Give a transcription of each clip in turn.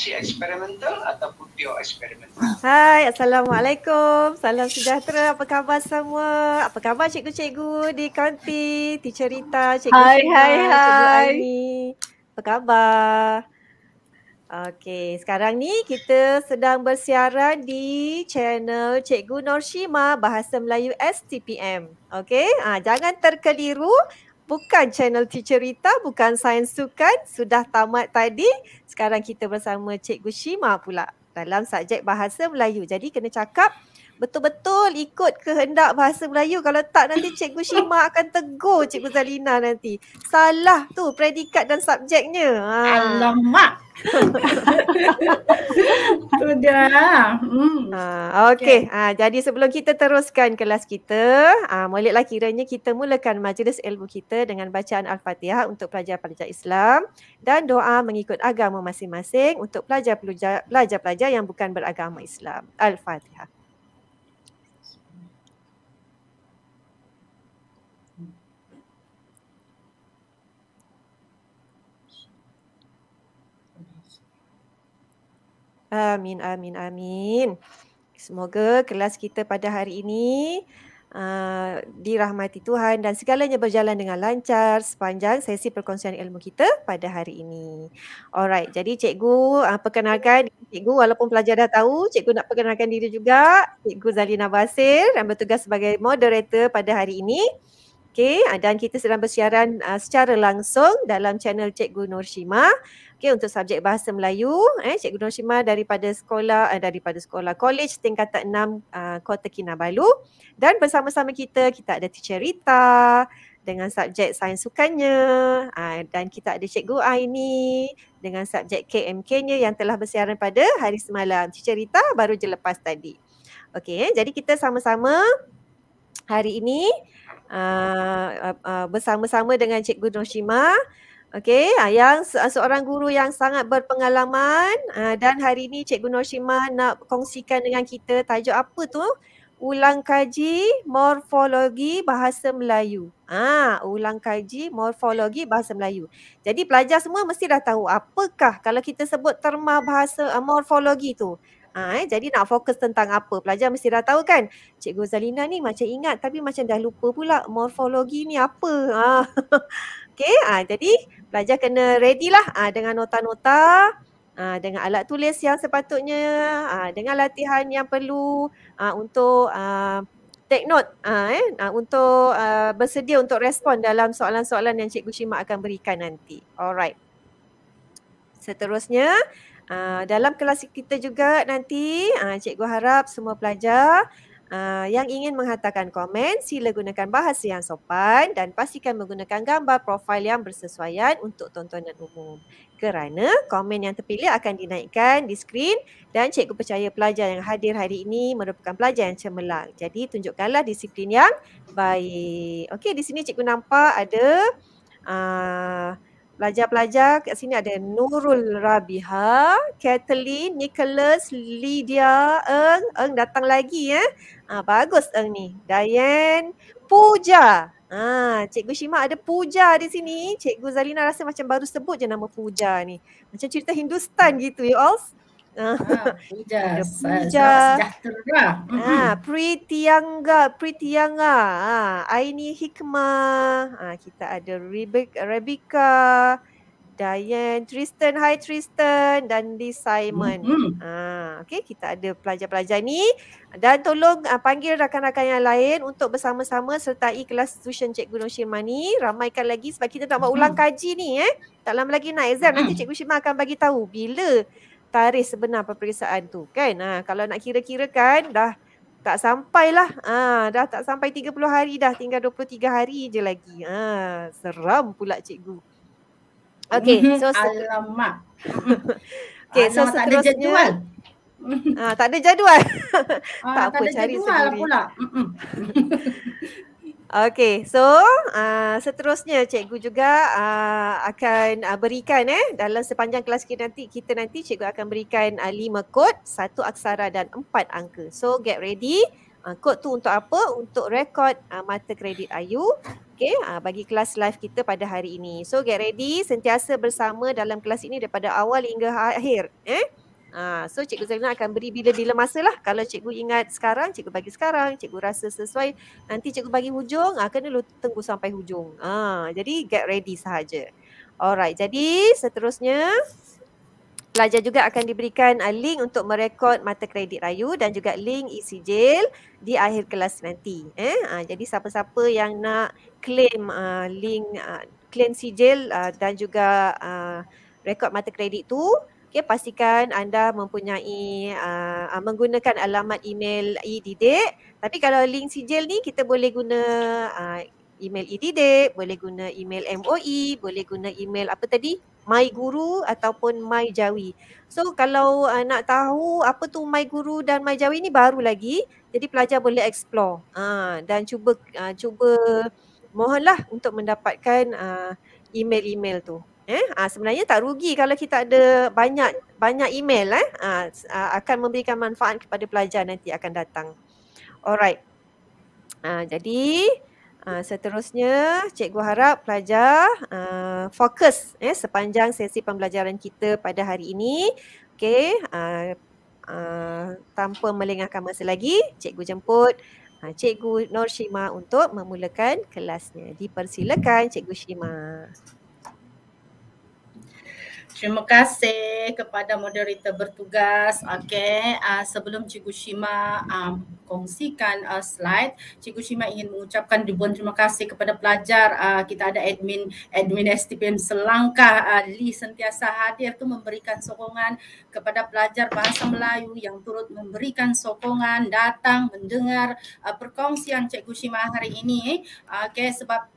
masih eksperimental ataupun pure eksperimental. Hai, Assalamualaikum. Salam sejahtera. Apa khabar semua? Apa khabar cikgu-cikgu di kanti? Teacher Rita, cikgu Hai, Cina, hai, cikgu hai. Ani. Apa khabar? Okey, sekarang ni kita sedang bersiaran di channel Cikgu Norshima Bahasa Melayu STPM. Okey, ah, jangan terkeliru bukan channel Teacher Rita, bukan Sains Sukan. Sudah tamat tadi. Sekarang kita bersama Cikgu Shima pula dalam subjek Bahasa Melayu. Jadi kena cakap betul-betul ikut kehendak bahasa Melayu kalau tak nanti Cikgu Shima akan tegur Cikgu Zalina nanti salah tu predikat dan subjeknya ha. alamak sudah hmm. Ah, ha, okay. okay. Ah, ha, jadi sebelum kita teruskan kelas kita ah, ha, Mulailah kiranya kita mulakan majlis ilmu kita Dengan bacaan Al-Fatihah untuk pelajar-pelajar Islam Dan doa mengikut agama masing-masing Untuk pelajar-pelajar yang bukan beragama Islam Al-Fatihah Amin, amin, amin. Semoga kelas kita pada hari ini uh, dirahmati Tuhan dan segalanya berjalan dengan lancar sepanjang sesi perkongsian ilmu kita pada hari ini. Alright, jadi cikgu uh, perkenalkan cikgu walaupun pelajar dah tahu, cikgu nak perkenalkan diri juga. Cikgu Zalina Basir yang bertugas sebagai moderator pada hari ini. Okay, ah, dan kita sedang bersiaran uh, secara langsung dalam channel Cikgu Nur Shima. Okay, untuk subjek bahasa Melayu, eh, Cikgu Nur Shima daripada sekolah, uh, daripada sekolah college tingkatan 6 uh, ah, Kota Kinabalu. Dan bersama-sama kita, kita ada teacher Rita dengan subjek sains sukannya. Uh, dan kita ada Cikgu Aini dengan subjek KMK-nya yang telah bersiaran pada hari semalam. Teacher Rita baru je lepas tadi. Okay, eh, jadi kita sama-sama hari ini uh, uh, uh, bersama-sama dengan Cikgu Noshima. Okey, uh, yang se- seorang guru yang sangat berpengalaman uh, dan hari ini Cikgu Noshima nak kongsikan dengan kita tajuk apa tu? Ulang kaji morfologi bahasa Melayu. Ah, ha, ulang kaji morfologi bahasa Melayu. Jadi pelajar semua mesti dah tahu apakah kalau kita sebut terma bahasa uh, morfologi tu. Ha, eh? Jadi nak fokus tentang apa. Pelajar mesti dah tahu kan. Cikgu Zalina ni macam ingat tapi macam dah lupa pula morfologi ni apa. Ha. Ah. Okay. Ha, ah, jadi pelajar kena ready lah ha, dengan nota-nota. Ha, dengan alat tulis yang sepatutnya. Ha, dengan latihan yang perlu ha, untuk ha, take note ha, eh? ha, untuk ha, bersedia untuk respon dalam soalan-soalan yang Cikgu Shima akan berikan nanti. Alright. Seterusnya, Ah, dalam kelas kita juga nanti uh, cikgu harap semua pelajar uh, yang ingin menghantarkan komen sila gunakan bahasa yang sopan dan pastikan menggunakan gambar profil yang bersesuaian untuk tontonan umum kerana komen yang terpilih akan dinaikkan di skrin dan cikgu percaya pelajar yang hadir hari ini merupakan pelajar yang cemerlang. Jadi tunjukkanlah disiplin yang baik. Okey di sini cikgu nampak ada uh, pelajar-pelajar kat sini ada Nurul Rabiha, Kathleen, Nicholas, Lydia, Eng, Eng datang lagi ya. Eh. Ha, bagus Eng ni. Diane, Puja. Ha, Cikgu Shima ada Puja di sini. Cikgu Zalina rasa macam baru sebut je nama Puja ni. Macam cerita Hindustan gitu you alls. Ah, ha, ah, bijas. Bijas. Ha, ah, Pritiyanga, Pritiyanga. Ha, ah, Aini Hikmah. Ha, kita ada Rebecca, Diane, Tristan. Hi Tristan dan di Simon. Mm-hmm. Ha, okay, kita ada pelajar-pelajar ni. Dan tolong uh, panggil rakan-rakan yang lain untuk bersama-sama sertai kelas tuition Cikgu Nurshima ni. Ramaikan lagi sebab kita nak buat ulang kaji ni eh. Tak lama lagi nak exam. Nanti Cikgu Nurshima akan bagi tahu bila taris sebenar peperiksaan tu kan ha, kalau nak kira-kira kan ah, dah tak sampai lah ha, dah tak sampai 30 hari dah tinggal 23 hari je lagi ha, seram pula cikgu Okay, mhm. so Alamak. okay, so tak ada jadual. Ah, tak ada jadual. Ah, tak, tak apa, ada cari jadual lah sendiri. Lah pula. Okay, so uh, seterusnya cikgu juga uh, akan uh, berikan eh dalam sepanjang kelas kita nanti, kita nanti cikgu akan berikan uh, lima kod, satu aksara dan empat angka. So get ready. Uh, kod tu untuk apa? Untuk rekod uh, mata kredit ayu, Okay, uh, bagi kelas live kita pada hari ini. So get ready, sentiasa bersama dalam kelas ini daripada awal hingga ha-, akhir. Eh? Ah, so Cikgu Zainal akan beri bila-bila masa lah. Kalau Cikgu ingat sekarang, Cikgu bagi sekarang. Cikgu rasa sesuai, nanti Cikgu bagi hujung, ah, kena lu tunggu sampai hujung. Ah, jadi get ready sahaja. Alright, jadi seterusnya pelajar juga akan diberikan uh, link untuk merekod mata kredit rayu dan juga link isi sijil di akhir kelas nanti. Eh, ah, jadi siapa-siapa yang nak claim ah, link, ah, claim sijil ah, dan juga ah, rekod mata kredit tu, Okey ya, pastikan anda mempunyai uh, menggunakan alamat email e-didik. Tapi kalau link sijil ni kita boleh guna uh, email e-didik, boleh guna email MOE, boleh guna email apa tadi? My Guru ataupun My Jawi. So kalau uh, nak tahu apa tu My Guru dan My Jawi ni baru lagi. Jadi pelajar boleh explore uh, dan cuba uh, cuba mohonlah untuk mendapatkan uh, email-email tu eh ha, sebenarnya tak rugi kalau kita ada banyak banyak email eh ha, akan memberikan manfaat kepada pelajar nanti akan datang. Alright. Ha, jadi ha, seterusnya cikgu harap pelajar ha, fokus eh sepanjang sesi pembelajaran kita pada hari ini. Okey, ha, ha, tanpa melengahkan masa lagi, cikgu jemput ha, cikgu Nur Shima untuk memulakan kelasnya. Dipersilakan cikgu Shima. Terima kasih kepada moderator bertugas. Okey, uh, sebelum Cikgu Shima um, kongsikan uh, slide, Cikgu Shima ingin mengucapkan ribuan terima kasih kepada pelajar. Uh, kita ada admin admin STPM Selangkah uh, Lee sentiasa hadir tu memberikan sokongan kepada pelajar bahasa Melayu yang turut memberikan sokongan datang mendengar uh, perkongsian Cikgu Shima hari ini. Okey, sebab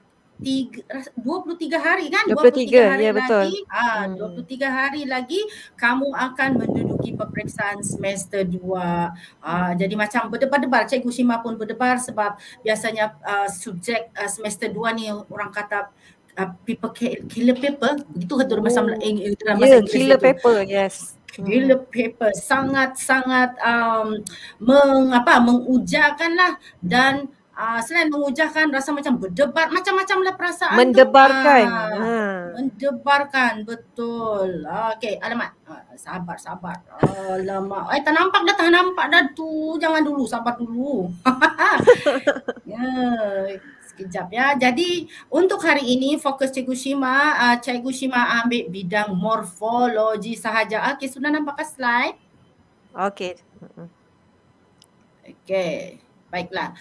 tiga, 23 hari kan 23, 23 hari ya, lagi betul. Ha, 23 hmm. hari lagi kamu akan menduduki peperiksaan semester 2 ha, jadi macam berdebar-debar cikgu Shima pun berdebar sebab biasanya uh, subjek uh, semester 2 ni orang kata uh, paper killer paper itu kata dalam bahasa oh. Eh, dalam ya, bahasa yeah, Inggeris killer itu. paper yes Gila hmm. paper sangat-sangat um, mengapa mengujakanlah dan uh, selain mengujahkan rasa macam berdebat macam-macam lah perasaan mendebarkan tu, uh, ah, ha. mendebarkan betul ah, okey alamat uh, sabar sabar alamat eh tak nampak dah tak nampak dah tu jangan dulu sabar dulu ya yeah. Sekejap ya. Jadi untuk hari ini fokus Cikgu Shima, uh, Cikgu Shima ambil bidang morfologi sahaja. Okey, sudah nampak ke slide? Okey. Okey, baiklah.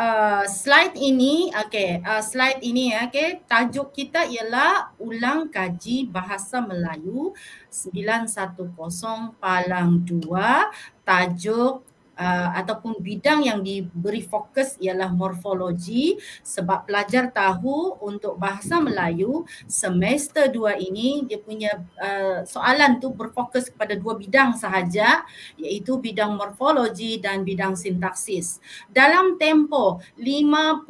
Uh, slide ini okay. uh, slide ini ya okay. tajuk kita ialah ulang kaji bahasa Melayu 910 palang 2 tajuk Uh, ataupun bidang yang diberi fokus ialah morfologi sebab pelajar tahu untuk bahasa Melayu semester dua ini dia punya uh, soalan tu berfokus kepada dua bidang sahaja iaitu bidang morfologi dan bidang sintaksis. Dalam tempoh 50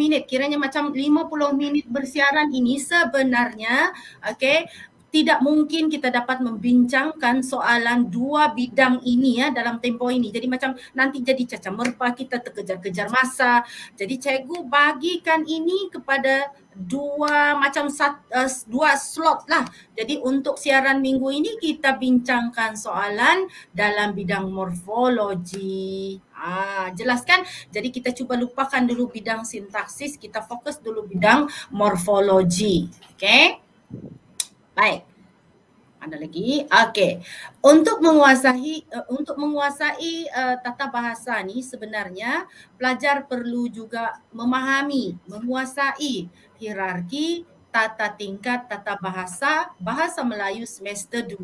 minit kiranya macam 50 minit bersiaran ini sebenarnya okay tidak mungkin kita dapat membincangkan soalan dua bidang ini ya dalam tempo ini. Jadi macam nanti jadi cacah merpa kita terkejar-kejar masa. Jadi cikgu bagikan ini kepada dua macam sat, uh, dua slot lah. Jadi untuk siaran minggu ini kita bincangkan soalan dalam bidang morfologi. Ah, jelaskan. Jadi kita cuba lupakan dulu bidang sintaksis, kita fokus dulu bidang morfologi. Okay? Baik. Ada lagi? Okey. Untuk menguasai uh, untuk menguasai uh, tata bahasa ni sebenarnya pelajar perlu juga memahami, menguasai hierarki tata tingkat tata bahasa bahasa Melayu semester 2.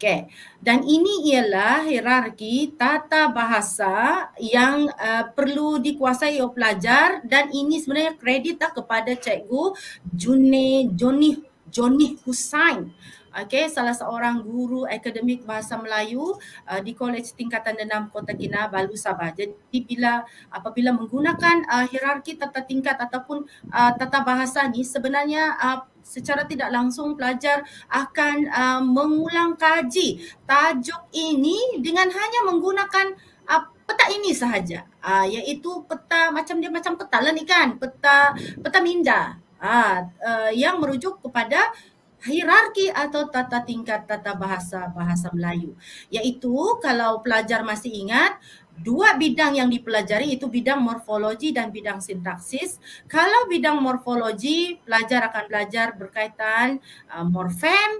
Okey. Dan ini ialah hierarki tata bahasa yang uh, perlu dikuasai oleh pelajar dan ini sebenarnya kredit tak kepada cikgu Juni Joni Johnny Hussain. Okey, salah seorang guru akademik bahasa Melayu uh, di Kolej Tingkatan 6 Kota Kinabalu Sabah. Jadi bila apabila menggunakan uh, hierarki tata tingkat ataupun uh, tata bahasa ni sebenarnya uh, secara tidak langsung pelajar akan uh, mengulang kaji tajuk ini dengan hanya menggunakan uh, peta ini sahaja. Uh, iaitu peta macam dia macam peta lah ni kan, peta peta minda uh, yang merujuk kepada hierarki atau tata tingkat tata bahasa bahasa Melayu yaitu kalau pelajar masih ingat dua bidang yang dipelajari itu bidang morfologi dan bidang sintaksis kalau bidang morfologi pelajar akan belajar berkaitan uh, eh, morfem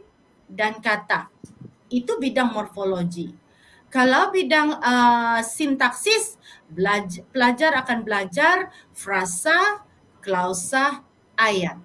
dan kata itu bidang morfologi kalau bidang uh, sintaksis belajar, pelajar akan belajar frasa klausa ayat.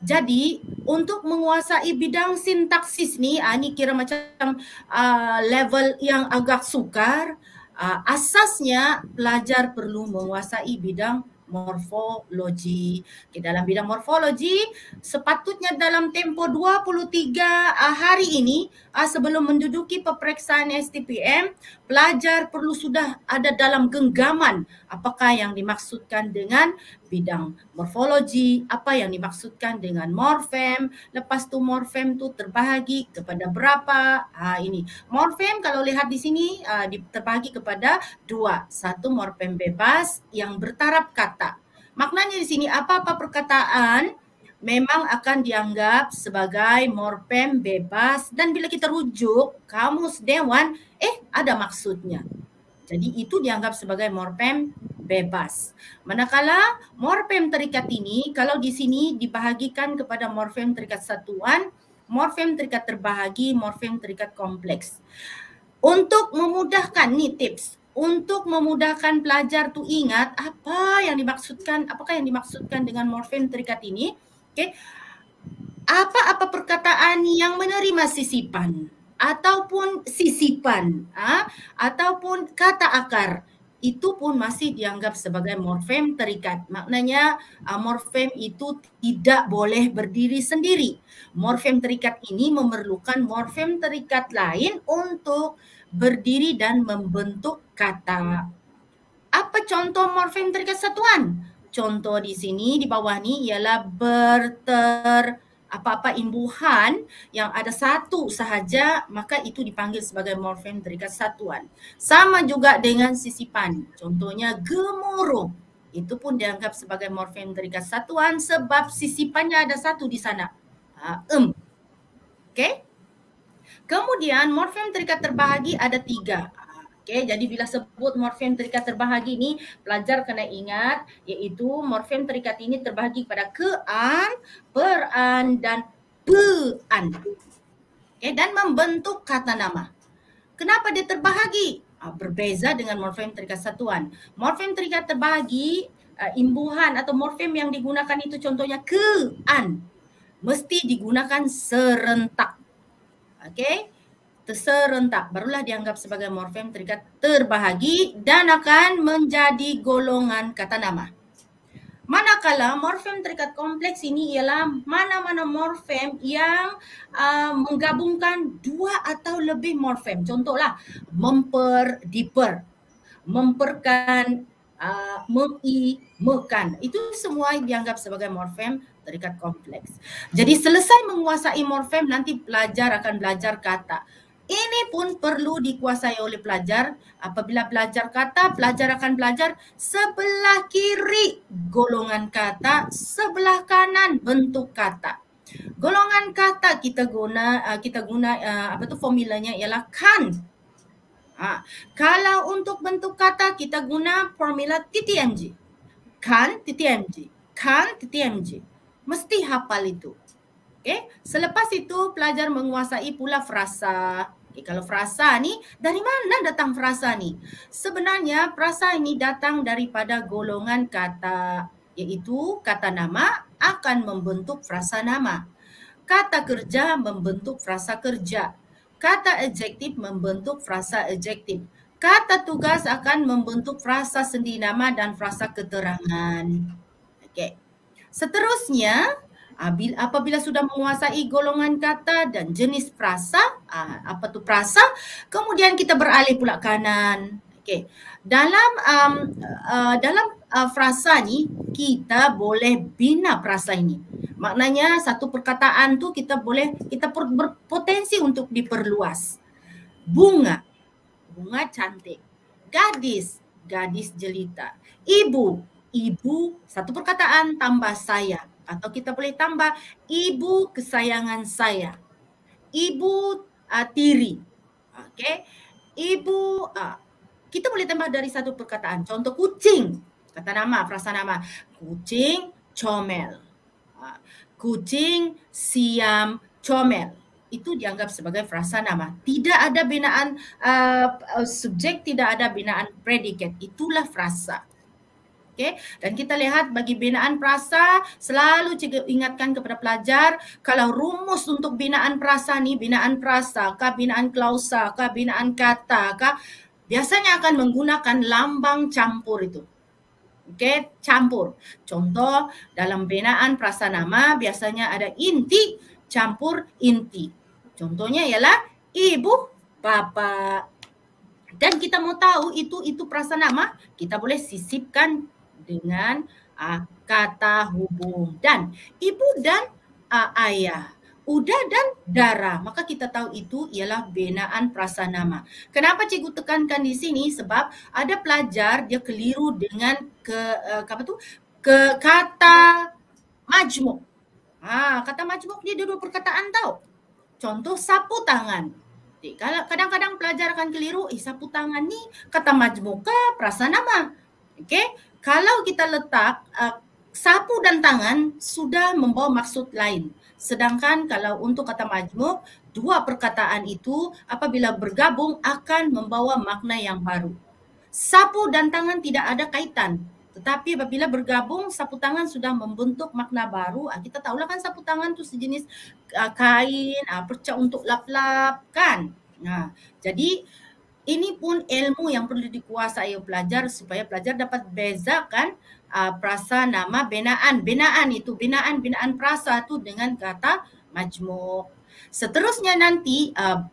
Jadi untuk menguasai bidang sintaksis ni, ini ah, kira macam ah, level yang agak sukar. Ah, asasnya pelajar perlu menguasai bidang morfologi. Di dalam bidang morfologi, sepatutnya dalam tempo 23 hari ini sebelum menduduki peperiksaan STPM, pelajar perlu sudah ada dalam genggaman apakah yang dimaksudkan dengan bidang morfologi, apa yang dimaksudkan dengan morfem, lepas tu morfem tu terbahagi kepada berapa? Ha ini. Morfem kalau lihat di sini ha, terbahagi kepada dua. Satu morfem bebas yang bertaraf kata. Maknanya di sini apa-apa perkataan memang akan dianggap sebagai morfem bebas dan bila kita rujuk kamus dewan eh ada maksudnya jadi itu dianggap sebagai morfem bebas. Manakala morfem terikat ini kalau di sini dibahagikan kepada morfem terikat satuan, morfem terikat terbahagi, morfem terikat kompleks. Untuk memudahkan ni tips untuk memudahkan pelajar tu ingat apa yang dimaksudkan, apakah yang dimaksudkan dengan morfem terikat ini? Okey. Apa-apa perkataan yang menerima sisipan? ataupun sisipan ha? ataupun kata akar itu pun masih dianggap sebagai morfem terikat. Maknanya ah, morfem itu tidak boleh berdiri sendiri. Morfem terikat ini memerlukan morfem terikat lain untuk berdiri dan membentuk kata. Apa contoh morfem terikat satuan? Contoh di sini di bawah ini ialah berter apa-apa imbuhan yang ada satu sahaja maka itu dipanggil sebagai morfem terikat satuan. Sama juga dengan sisipan. Contohnya gemuruh. Itu pun dianggap sebagai morfem terikat satuan sebab sisipannya ada satu di sana. Ha, em. um. Okay. Kemudian morfem terikat terbahagi ada tiga. Okay, jadi bila sebut morfem terikat terbahagi ni, pelajar kena ingat iaitu morfem terikat ini terbahagi kepada ke-an, per-an dan pe-an. Okay, dan membentuk kata nama. Kenapa dia terbahagi? Ah, berbeza dengan morfem terikat satuan. Morfem terikat terbahagi, ah, imbuhan atau morfem yang digunakan itu contohnya ke-an. Mesti digunakan serentak. Okay? terserentak barulah dianggap sebagai morfem terikat terbahagi dan akan menjadi golongan kata nama. Manakala morfem terikat kompleks ini ialah mana-mana morfem yang uh, menggabungkan dua atau lebih morfem. Contohlah memper diper, memperkan, uh, mei mekan. Itu semua dianggap sebagai morfem terikat kompleks. Jadi selesai menguasai morfem nanti pelajar akan belajar kata. Ini pun perlu dikuasai oleh pelajar. Apabila pelajar kata, pelajar akan belajar sebelah kiri golongan kata, sebelah kanan bentuk kata. Golongan kata kita guna ah, kita guna ah, apa tu formulanya ialah kan. Ha. Kalau untuk bentuk kata kita guna formula TTMG. Kan TTMG. Kan TTMG. Mesti hafal itu. Okay. Selepas itu pelajar menguasai pula frasa. Okay, kalau frasa ni, dari mana datang frasa ni? Sebenarnya frasa ini datang daripada golongan kata iaitu kata nama akan membentuk frasa nama. Kata kerja membentuk frasa kerja. Kata adjektif membentuk frasa adjektif. Kata tugas akan membentuk frasa sendi nama dan frasa keterangan. Okey. Seterusnya, apabila sudah menguasai golongan kata dan jenis frasa ah, apa tu frasa kemudian kita beralih pula kanan okey dalam um, uh, dalam uh, frasa ni kita boleh bina frasa ini maknanya satu perkataan tu kita boleh kita berpotensi untuk diperluas bunga bunga cantik gadis gadis jelita ibu ibu satu perkataan tambah saya atau kita boleh tambah ibu kesayangan saya, ibu uh, tiri, oke, ibu uh, kita boleh tambah dari satu perkataan. Contoh kucing, kata nama, frasa nama, kucing comel, uh, kucing siam comel itu dianggap sebagai frasa nama. Tidak ada binaan uh, subjek, tidak ada binaan predikat. Itulah frasa. Okay, dan kita lihat bagi binaan perasa selalu cikgu ingatkan kepada pelajar kalau rumus untuk binaan perasa ni binaan perasa ke binaan klausa ke binaan kata kah biasanya akan menggunakan lambang campur itu okay, campur contoh dalam binaan perasa nama biasanya ada inti campur inti contohnya ialah ibu bapa dan kita mau tahu itu itu perasa nama kita boleh sisipkan dengan uh, kata hubung dan ibu dan uh, ayah udah dan darah maka kita tahu itu ialah binaan nama. kenapa cikgu tekankan di sini sebab ada pelajar dia keliru dengan ke uh, apa tu ke kata majmuk ha kata majmuk dia ada dua perkataan tau contoh sapu tangan kadang-kadang pelajar akan keliru eh sapu tangan ni kata majmuk ke nama? okey kalau kita letak uh, sapu dan tangan sudah membawa maksud lain. Sedangkan kalau untuk kata majmuk, dua perkataan itu apabila bergabung akan membawa makna yang baru. Sapu dan tangan tidak ada kaitan. Tetapi apabila bergabung, sapu tangan sudah membentuk makna baru. Ah, kita tahulah kan sapu tangan itu sejenis ah, kain, ah, percak untuk lap-lap, kan? Nah, jadi, ini pun ilmu yang perlu dikuasai oleh pelajar supaya pelajar dapat bezakan uh, perasa nama binaan. Binaan itu, binaan, binaan perasa itu dengan kata majmuk. Seterusnya nanti uh,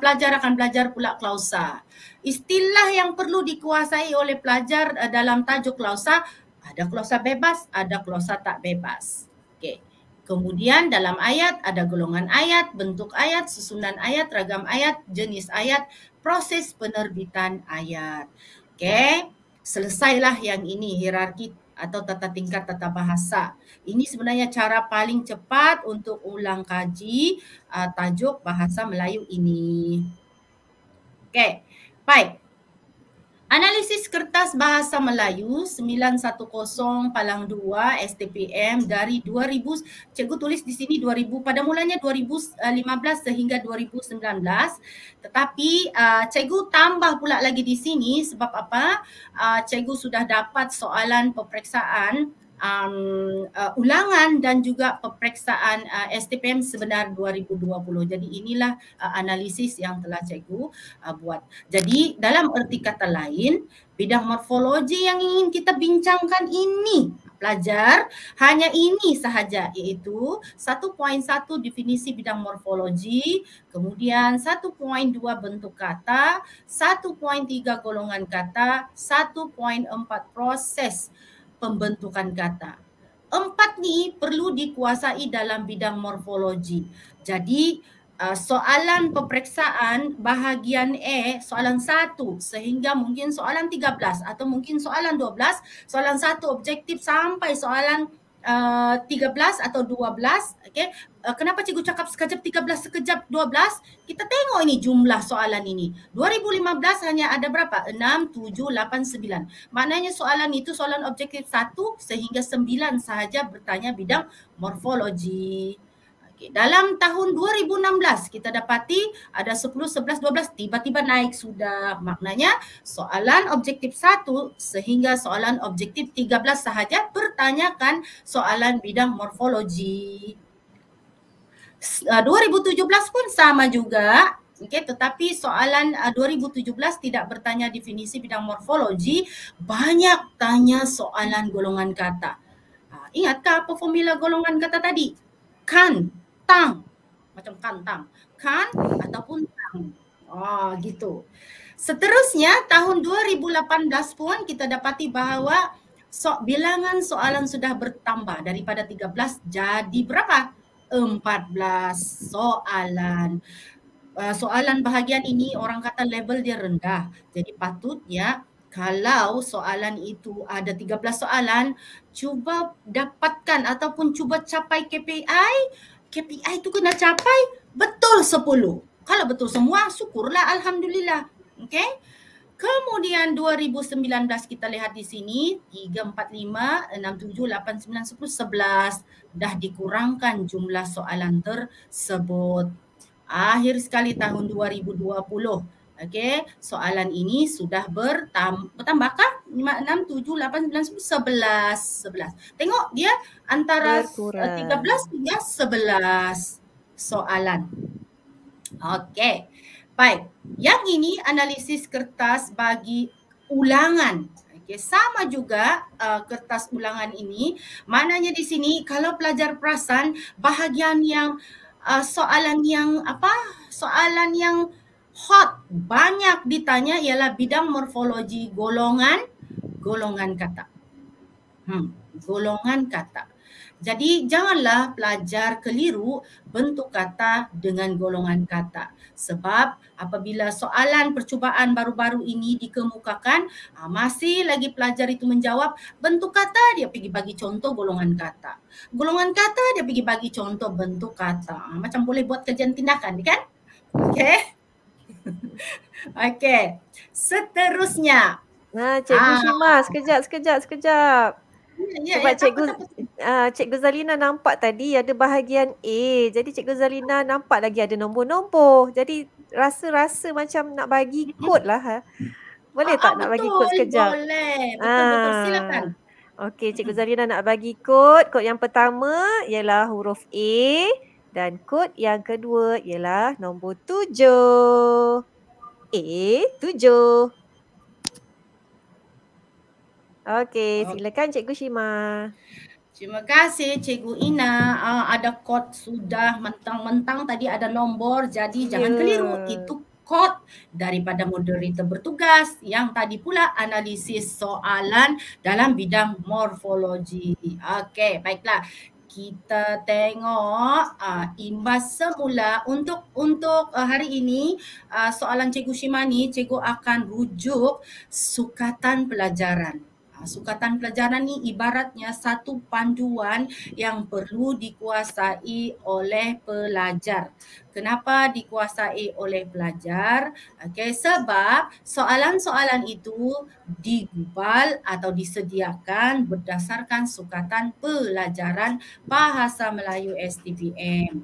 pelajar akan belajar pula klausa. Istilah yang perlu dikuasai oleh pelajar uh, dalam tajuk klausa, ada klausa bebas, ada klausa tak bebas. Okey. Kemudian dalam ayat ada golongan ayat, bentuk ayat, susunan ayat, ragam ayat, jenis ayat, proses penerbitan ayat. Okey, ya. selesailah yang ini hierarki atau tata tingkat tata bahasa. Ini sebenarnya cara paling cepat untuk ulang kaji uh, tajuk bahasa Melayu ini. Okey, baik. Analisis Kertas Bahasa Melayu 910 Palang 2 STPM dari 2000 cikgu tulis di sini 2000 pada mulanya 2015 sehingga 2019 tetapi uh, cikgu tambah pula lagi di sini sebab apa uh, cikgu sudah dapat soalan peperiksaan um, uh, ulangan dan juga peperiksaan uh, STPM sebenar 2020. Jadi inilah uh, analisis yang telah cikgu uh, buat. Jadi dalam erti kata lain, bidang morfologi yang ingin kita bincangkan ini pelajar hanya ini sahaja iaitu 1.1 definisi bidang morfologi kemudian 1.2 bentuk kata 1.3 golongan kata 1.4 proses uh, pembentukan kata. Empat ni perlu dikuasai dalam bidang morfologi. Jadi eh, soalan peperiksaan bahagian E soalan satu sehingga mungkin soalan tiga belas atau mungkin soalan dua belas soalan satu objektif sampai soalan eh, tiga belas atau 12, okay, uh, kenapa cikgu cakap sekejap 13 sekejap 12 kita tengok ini jumlah soalan ini 2015 hanya ada berapa 6 7 8 9 maknanya soalan itu soalan objektif 1 sehingga 9 sahaja bertanya bidang morfologi okay. dalam tahun 2016 kita dapati ada 10 11 12 tiba-tiba naik sudah maknanya soalan objektif 1 sehingga soalan objektif 13 sahaja bertanyakan soalan bidang morfologi 2017 uh, pun sama juga okay. tetapi soalan 2017 uh, tidak bertanya definisi bidang morfologi banyak tanya soalan golongan kata uh, ingatkah apa formula golongan kata tadi kan tang macam kan tang, kan ataupun tang oh gitu seterusnya tahun 2018 pun kita dapati bahawa so bilangan soalan sudah bertambah daripada 13 jadi berapa 14 soalan. Eh, soalan bahagian ini orang kata level dia rendah. Jadi patutnya kalau soalan itu ada 13 soalan, cuba dapatkan ataupun cuba capai KPI, KPI itu kena capai betul 10. Kalau betul semua, syukurlah alhamdulillah. Okey. Kemudian 2019 kita lihat di sini 3 4 5 6 7 8 9 10 11 dah dikurangkan jumlah soalan tersebut. Akhir sekali tahun 2020. Okey, soalan ini sudah bertam, bertambah kah? 5, 6, 7, 8, 9, 10, 11, 11. Tengok dia antara Berkurang. 13 eh, hingga 11 soalan. Okey, baik. Yang ini analisis kertas bagi ulangan. Okey, sama juga uh, kertas ulangan ini. mananya di sini kalau pelajar perasan bahagian yang uh, soalan yang apa? Soalan yang hot banyak ditanya ialah bidang morfologi golongan golongan kata. Hmm, golongan kata. Jadi janganlah pelajar keliru bentuk kata dengan golongan kata. Sebab apabila soalan percubaan baru-baru ini dikemukakan, ah, masih lagi pelajar itu menjawab bentuk kata dia pergi bagi contoh golongan kata. Golongan kata dia pergi bagi contoh bentuk kata. Ah, macam boleh buat kerjaan tindakan kan? Okey. Okey. Seterusnya. Nah, Cikgu ah. Syuma, sekejap, sekejap, sekejap. Ya, ya, Sebab ya, cikgu, uh, cikgu Zalina nampak tadi ada bahagian A. Jadi cikgu Zalina nampak lagi ada nombor-nombor. Jadi rasa-rasa macam nak bagi kod lah. Ha. Boleh ah, tak ah, ah nak betul, bagi kod sekejap? Boleh. Betul-betul ah. silakan. Okey cikgu Zalina nak bagi kod. Kod yang pertama ialah huruf A. Dan kod yang kedua ialah nombor tujuh. A tujuh. Okey, oh. silakan Cikgu Shima. Terima kasih Cikgu Ina. Uh, ada kod sudah mentang-mentang tadi ada nombor jadi yeah. jangan ya. keliru itu kod daripada moderator bertugas yang tadi pula analisis soalan dalam bidang morfologi. Okey, baiklah. Kita tengok uh, imbas semula untuk untuk uh, hari ini uh, soalan Cikgu Shimani, Cikgu akan rujuk sukatan pelajaran sukatan pelajaran ni ibaratnya satu panduan yang perlu dikuasai oleh pelajar kenapa dikuasai oleh pelajar okey sebab soalan-soalan itu digubal atau disediakan berdasarkan sukatan pelajaran bahasa Melayu STPM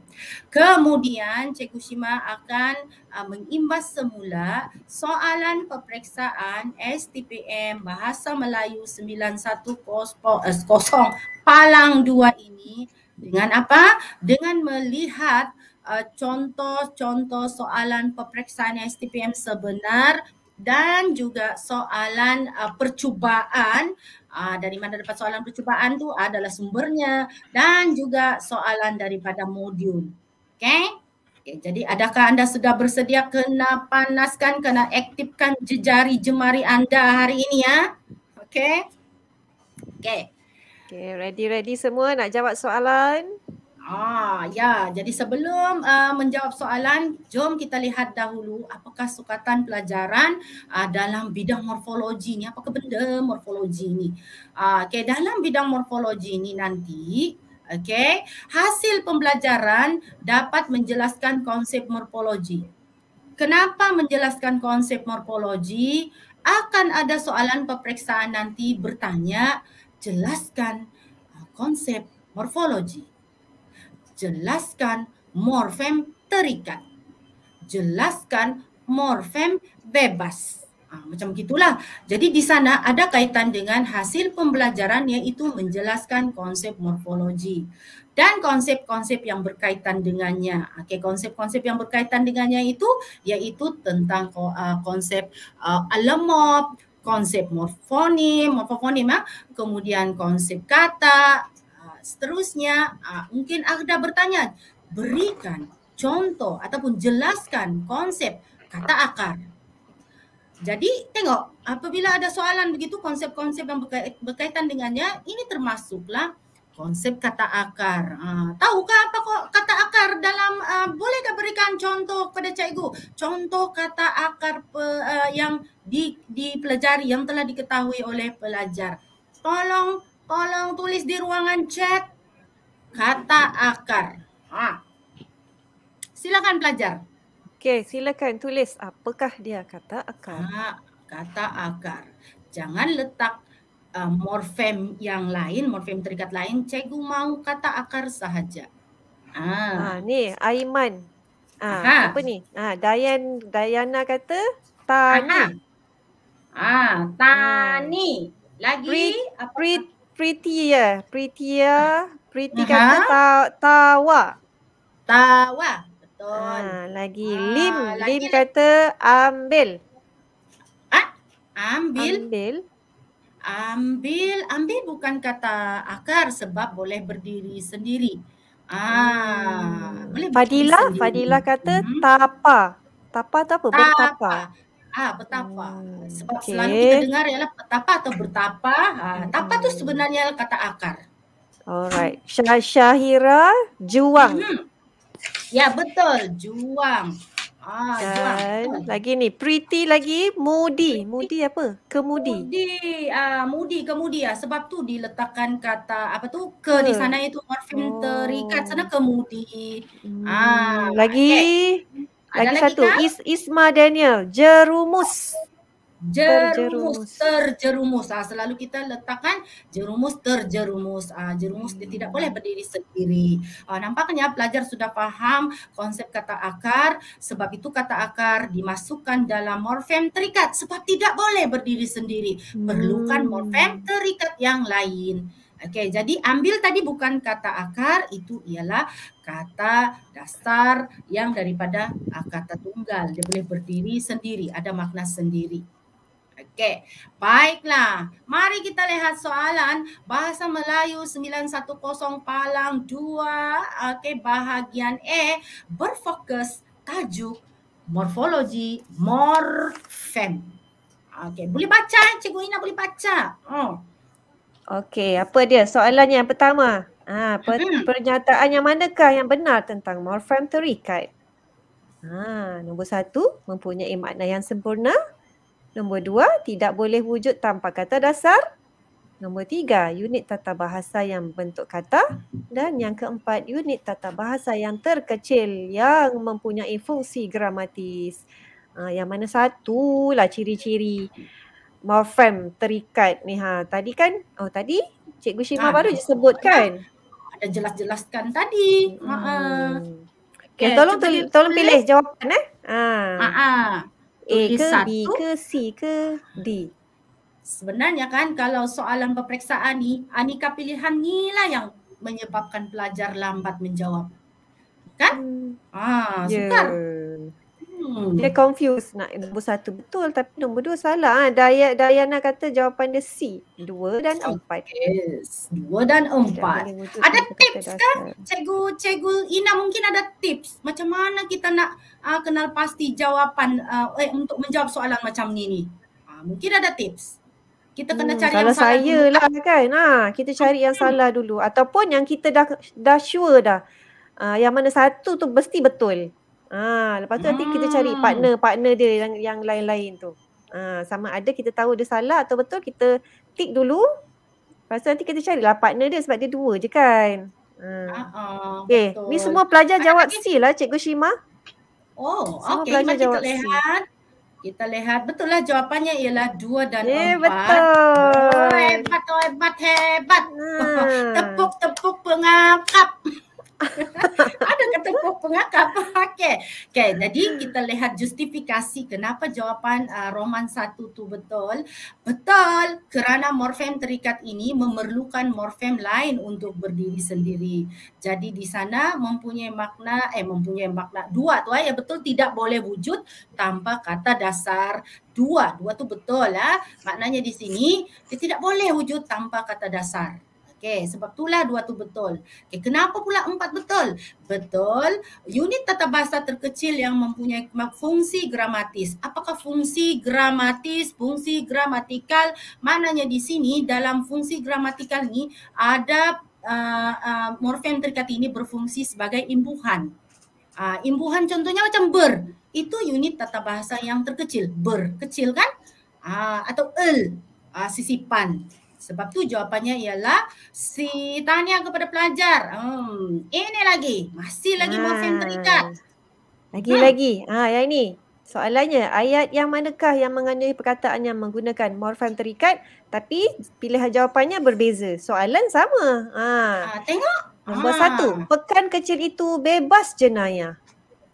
kemudian cikgu Shima akan uh, mengimbas semula soalan peperiksaan STPM bahasa Melayu 910 eh, palang 2 ini dengan apa dengan melihat contoh-contoh eh, uh, soalan peperiksaan STPM sebenar dan juga soalan uh, percubaan uh, dari mana dapat soalan percubaan tu adalah sumbernya dan juga soalan daripada modul. Okay? okay? Jadi adakah anda sudah bersedia kena panaskan, kena aktifkan jejari jemari anda hari ini ya? Okay? Okay. Okay, ready-ready semua nak jawab soalan? Ah, ya. Jadi sebelum uh, menjawab soalan, jom kita lihat dahulu apakah sukatan pelajaran uh, dalam bidang morfologi ni. Apakah benda morfologi ni? Uh, ah, okay, dalam bidang morfologi ni nanti, okay, hasil pembelajaran dapat menjelaskan konsep morfologi. Kenapa menjelaskan konsep morfologi? Akan ada soalan peperiksaan nanti bertanya, jelaskan uh, konsep morfologi. Jelaskan morfem terikat. Jelaskan morfem bebas. Ha, macam gitulah. Jadi di sana ada kaitan dengan hasil pembelajaran iaitu menjelaskan konsep morfologi dan konsep-konsep yang berkaitan dengannya. Okey, konsep-konsep yang berkaitan dengannya itu iaitu tentang uh, konsep uh, alamop, konsep morfonim, morfofonim, ha? kemudian konsep kata, seterusnya uh, mungkin Agda bertanya berikan contoh ataupun jelaskan konsep kata akar. Jadi tengok apabila ada soalan begitu konsep-konsep yang berkaitan dengannya ini termasuklah konsep kata akar. Uh, tahukah apa kok kata akar dalam uh, bolehkah berikan contoh kepada cikgu contoh kata akar uh, yang di, dipelajari yang telah diketahui oleh pelajar. Tolong Tolong tulis di ruangan chat kata akar. ah Silakan pelajar. Okey, silakan tulis apakah dia kata akar. Ha, kata akar. Jangan letak uh, morfem yang lain, morfem terikat lain. Cikgu mau kata akar sahaja. ah Ha, ni Aiman. ah ha. Apa ni? ah Dayan, Dayana kata tani. ah tani. Hmm. Lagi? Pre- apa? Pre- pretty ya. Yeah. Pretty ya. Yeah. Pretty uh-huh. kata tawa. Tawa. Betul. Ha, lagi ah, lim. Lagi lim kata ambil. Ah, ambil. Ambil. Ambil. Ambil bukan kata akar sebab boleh berdiri sendiri. Ah, hmm. Fadila, Fadila kata hmm. tapa. Tapa tu apa? Tapa. Bertapa. Ah ha, bertapa. Hmm. Sebab okay. selalu kita dengar ialah bertapa atau bertapa. ha, hmm. tapa tu sebenarnya kata akar. Alright. Syah Syahira juang. Hmm. Ya betul, juang. Ah, ha, Dan juang. lagi ni, pretty lagi, mudi. Pretty. Mudi apa? Kemudi. Mudi, ah, mudi, kemudi ah. Sebab tu diletakkan kata apa tu? Ke hmm. di sana itu morfim oh. terikat sana kemudi. Hmm. Ah, lagi. Okay lagi, lagi satu Is, Isma Daniel jerumus Jerumus terjerumus. Ah, selalu kita letakkan jerumus terjerumus. Ah, jerumus dia tidak boleh berdiri sendiri. Ah, nampaknya pelajar sudah faham konsep kata akar. Sebab itu kata akar dimasukkan dalam morfem terikat. Sebab tidak boleh berdiri sendiri. Perlukan hmm. morfem terikat yang lain. Okey, jadi ambil tadi bukan kata akar, itu ialah kata dasar yang daripada kata tunggal. Dia boleh berdiri sendiri, ada makna sendiri. Okey, baiklah. Mari kita lihat soalan Bahasa Melayu 910 Palang 2, okey, bahagian E, berfokus tajuk morfologi morfem. Okey, boleh baca, eh? Cikgu Ina boleh baca. Oh. Okey, apa dia? soalan yang pertama. Ha, per- hmm. pernyataan yang manakah yang benar tentang morfem terikat? Ha, nombor satu, mempunyai makna yang sempurna. Nombor dua, tidak boleh wujud tanpa kata dasar. Nombor tiga, unit tata bahasa yang bentuk kata. Dan yang keempat, unit tata bahasa yang terkecil yang mempunyai fungsi gramatis. Ha, yang mana satulah ciri-ciri. Mahfram terikat ni ha. Tadi kan, oh tadi Cikgu Syima ah, baru je sebut kan. Ada jelas-jelaskan tadi. Hmm. Ha. Okay, okay, tolong tolong, tolong pilih, pilih jawapan eh. Ha. Ha. A ke B ke C ke D. Sebenarnya kan kalau soalan peperiksaan ni, aneka pilihan ni lah yang menyebabkan pelajar lambat menjawab. Kan? Hmm. Ha, yeah. Ya. sukar. Hmm. Dia confused nak nombor satu betul tapi nombor dua salah. Ha. Ah. Dayana, Dayana kata jawapan dia C. Dua dan so, empat. Yes. Dua dan empat. Dan ada tips kan? Cikgu, cikgu Ina mungkin ada tips. Macam mana kita nak uh, kenal pasti jawapan uh, eh, untuk menjawab soalan macam ni ni. Uh, mungkin ada tips. Kita kena hmm, cari yang salah saya lah kan. kita cari hmm. yang salah dulu. Ataupun yang kita dah, dah sure dah. Uh, yang mana satu tu mesti betul. Ah, lepas tu nanti kita cari partner-partner hmm. dia yang yang lain-lain tu. Ah, sama ada kita tahu dia salah atau betul kita tick dulu. Lepas tu nanti kita carilah partner dia sebab dia dua je kan. Hmm. Ha. Uh-uh, okay. Ni semua pelajar jawab C lah Cikgu Shima. Oh, semua okay. Mari kita C. lihat. Kita lihat. Betul lah jawapannya ialah dua dan yeah, empat. Betul. Oh, hebat, oh, hebat, hebat. Hmm. Tepuk, tepuk, pengangkap. Ada pengakap. okay. okay, hmm. jadi kita lihat justifikasi kenapa jawapan uh, Roman 1 tu betul. Betul kerana morfem terikat ini memerlukan morfem lain untuk berdiri sendiri. Jadi di sana mempunyai makna, eh mempunyai makna dua tu ya betul tidak boleh wujud tanpa kata dasar dua. Dua tu betul lah. Maknanya di sini dia tidak boleh wujud tanpa kata dasar. Okay, sebab itulah dua tu betul. Okay, kenapa pula empat betul? Betul, unit tata bahasa terkecil yang mempunyai fungsi gramatis. Apakah fungsi gramatis, fungsi gramatikal? Mananya di sini dalam fungsi gramatikal ini ada uh, uh, morfem terkait ini berfungsi sebagai imbuhan. Uh, imbuhan contohnya macam ber. Itu unit tata bahasa yang terkecil. Ber, kecil kan? Uh, atau el, uh, sisipan. Sebab tu jawapannya ialah si tanya kepada pelajar. Hmm, ini lagi. Masih lagi ah. morfem terikat. Lagi hmm. lagi. Ha yang ini. Soalannya ayat yang manakah yang mengandungi perkataan yang menggunakan morfem terikat tapi pilihan jawapannya berbeza. Soalan sama. Ha. ha tengok. Nombor ha. satu, pekan kecil itu bebas jenayah.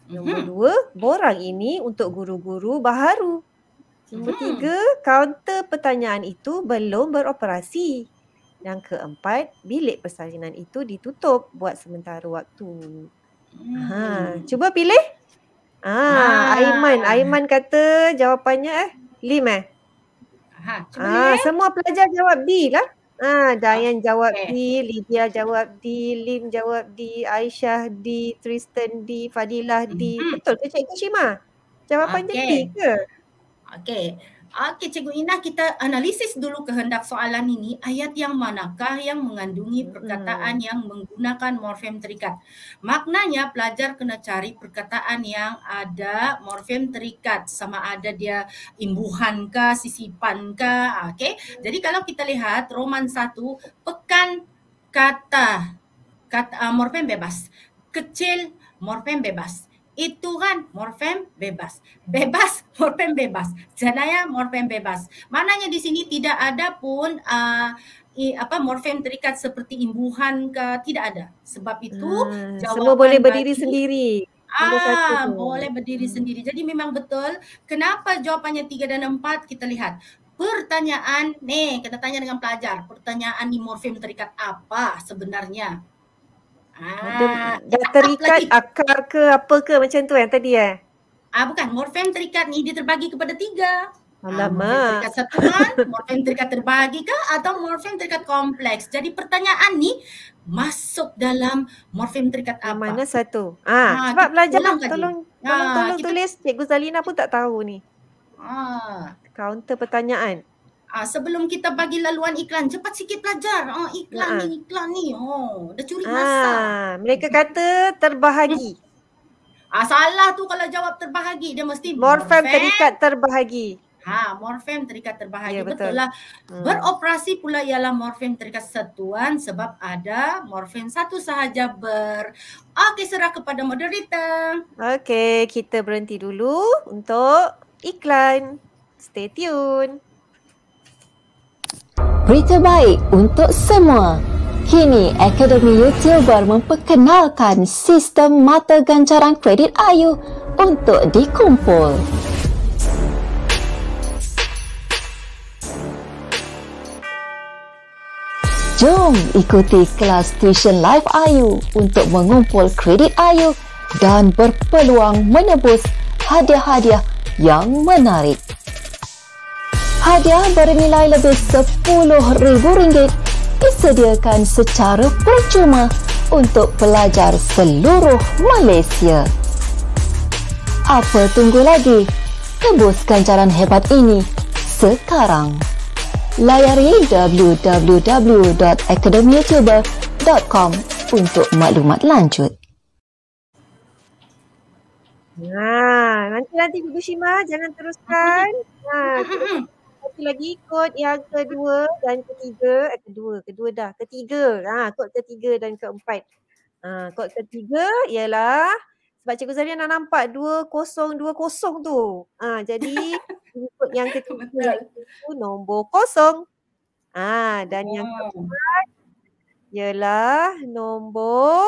Nombor hmm. dua, borang ini untuk guru-guru baharu. Yang ketiga, hmm. kaunter pertanyaan itu belum beroperasi. Yang keempat, bilik persalinan itu ditutup buat sementara waktu. Hmm. Ha, cuba pilih. Ah, ha, ha. Aiman, Aiman kata jawapannya eh Lim eh. Ha, ha semua pelajar jawab B lah. Ha, ah, Dayan okay. jawab D, Lydia jawab D, Lim jawab D, Aisyah D, Tristan D, Fadilah D. hmm Betul ke Cikgu Shima? Jawapan okay. D ke? Okey. Ah, okey Cikgu Inah kita analisis dulu kehendak soalan ini ayat yang manakah yang mengandungi hmm. perkataan hmm. yang menggunakan morfem terikat. Maknanya pelajar kena cari perkataan yang ada morfem terikat sama ada dia imbuhan kah, sisipan kah. Ah, okey. Jadi kalau kita lihat roman 1 pekan kata kata uh, morfem bebas. Kecil morfem bebas itu kan morfem bebas. Bebas, morfem bebas. Janaya morfem bebas. Mananya di sini tidak ada pun uh, i, apa morfem terikat seperti imbuhan ke tidak ada. Sebab itu hmm, jawapan semua boleh berdiri sendiri. Ah, boleh berdiri hmm. sendiri. Jadi memang betul kenapa jawapannya 3 dan 4 kita lihat. Pertanyaan, nih kita tanya dengan pelajar. Pertanyaan di morfem terikat apa sebenarnya? Ha, dia, dah terikat akar ke apa ke macam tu yang tadi eh? Ah bukan morfem terikat ni dia terbagi kepada tiga. Alamak. Ah, ah terikat satuan, morfem terikat terbagi ke atau morfem terikat kompleks? Jadi pertanyaan ni masuk dalam morfem terikat apa? Mana satu? Ah, ah cepat belajar tolong tolong, tolong, tolong, tolong, ah, tulis. Kita... Cikgu Zalina pun tak tahu ni. Ah, counter pertanyaan. Uh, sebelum kita bagi laluan iklan, cepat sikit pelajar. Oh, ah, iklan uh ni, iklan ni. Oh, dah curi ah, masa. Uh, mereka kata terbahagi. Ah, salah tu kalau jawab terbahagi dia mesti morfem, morfem. terikat terbahagi. Ha, morfem terikat terbahagi yeah, betul. betul lah. Hmm. Beroperasi pula ialah morfem terikat satuan sebab ada morfem satu sahaja ber. Okey, serah kepada moderator. Okey, kita berhenti dulu untuk iklan. Stay tune berita baik untuk semua. Kini, Akademi YouTuber memperkenalkan sistem mata ganjaran kredit Ayu untuk dikumpul. Jom ikuti kelas tuition live Ayu untuk mengumpul kredit Ayu dan berpeluang menebus hadiah-hadiah yang menarik hadiah bernilai lebih rm ringgit disediakan secara percuma untuk pelajar seluruh Malaysia. Apa tunggu lagi? Tebuskan ganjaran hebat ini sekarang. Layari www.academyyoutuber.com untuk maklumat lanjut. Nah, nanti nanti Bu Shima jangan teruskan. Nah, teruskan satu lagi kod yang kedua dan ketiga, eh, kedua, kedua dah, ketiga. Ha, ah, kod ketiga dan keempat. Ha, ah, kod ketiga ialah sebab Cikgu Zarian dah nampak 2020 tu. Ha, jadi kod yang ketiga itu nombor kosong. Ha, dan wow. yang oh. keempat ialah nombor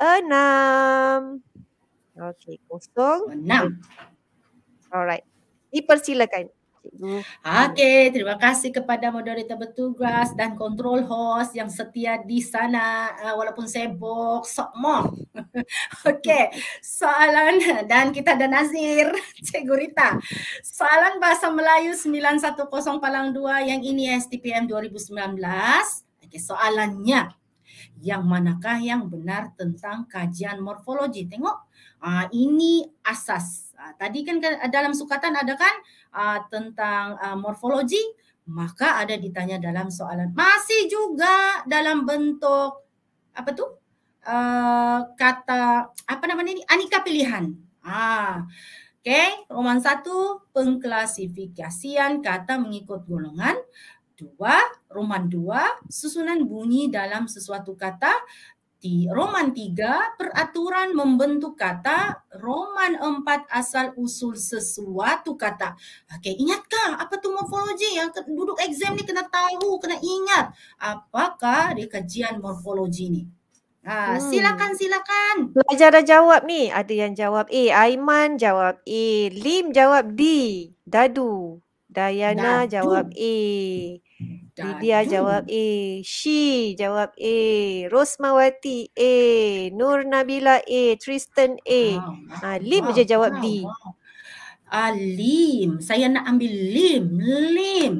enam. Okey, kosong. Enam. Alright. Dipersilakan. Okay, terima kasih kepada moderator bertugas dan control host yang setia di sana uh, walaupun sibuk sok mom. Okay, soalan dan kita ada Nazir, Cikgu Rita. Soalan bahasa Melayu 910 Palang 2 yang ini STPM 2019. Okey, soalannya yang manakah yang benar tentang kajian morfologi? Tengok, ah, ini asas. Ah, tadi kan dalam sukatan ada kan uh, tentang uh, morfologi maka ada ditanya dalam soalan masih juga dalam bentuk apa tu uh, kata apa namanya ini aneka pilihan ah okey roman 1 pengklasifikasian kata mengikut golongan dua roman dua susunan bunyi dalam sesuatu kata di Roman 3, peraturan membentuk kata. Roman 4, asal-usul sesuatu kata. Okey, ingatkah apa tu morfologi? Yang duduk exam ni kena tahu, kena ingat. Apakah dia kajian morfologi ni? Ha, hmm. Silakan, silakan. Pelajar dah jawab ni. Ada yang jawab A. Aiman jawab A. Lim jawab D. Dadu. Dayana Dadu. jawab A. Lydia jawab A. She jawab A. Rosmawati A. Nur Nabila A. Tristan A. Wow. Ah, Lim wow. je jawab wow. B. Wow. Ah, Lim. Saya nak ambil Lim. Lim.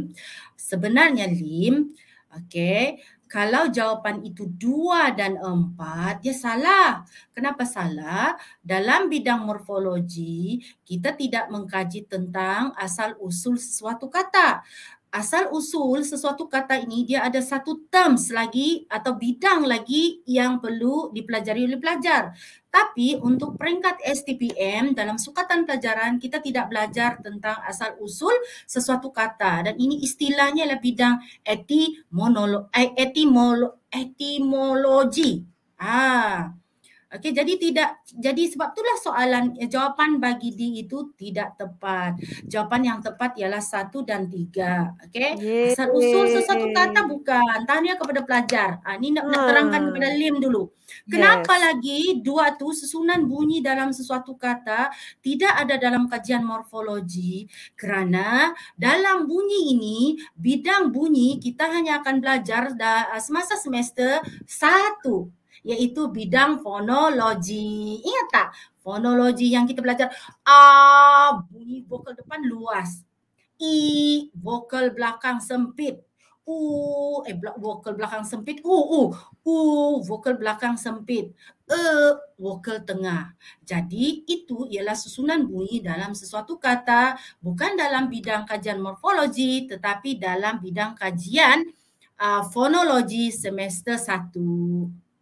Sebenarnya Lim, okay, kalau jawapan itu dua dan empat, dia salah. Kenapa salah? Dalam bidang morfologi, kita tidak mengkaji tentang asal-usul sesuatu kata asal usul sesuatu kata ini dia ada satu terms lagi atau bidang lagi yang perlu dipelajari oleh pelajar. Tapi untuk peringkat STPM dalam sukatan pelajaran kita tidak belajar tentang asal usul sesuatu kata dan ini istilahnya adalah bidang etimologi. etimolo, eh, etimolo etimologi. Ah, Okey jadi tidak jadi sebab itulah soalan eh, jawapan bagi D itu tidak tepat. Jawapan yang tepat ialah satu dan tiga. Okey. Asal usul sesuatu kata bukan. Tanya kepada pelajar. Ah ni nak, nak ah. terangkan kepada Lim dulu. Kenapa yes. lagi dua tu susunan bunyi dalam sesuatu kata tidak ada dalam kajian morfologi? Kerana dalam bunyi ini bidang bunyi kita hanya akan belajar da, semasa semester satu yaitu bidang fonologi. Ingat tak? Fonologi yang kita belajar A ah, bunyi vokal depan luas. I vokal belakang sempit. U eh vokal belakang sempit. U u u vokal belakang sempit. E vokal tengah. Jadi itu ialah susunan bunyi dalam sesuatu kata bukan dalam bidang kajian morfologi tetapi dalam bidang kajian uh, fonologi semester 1.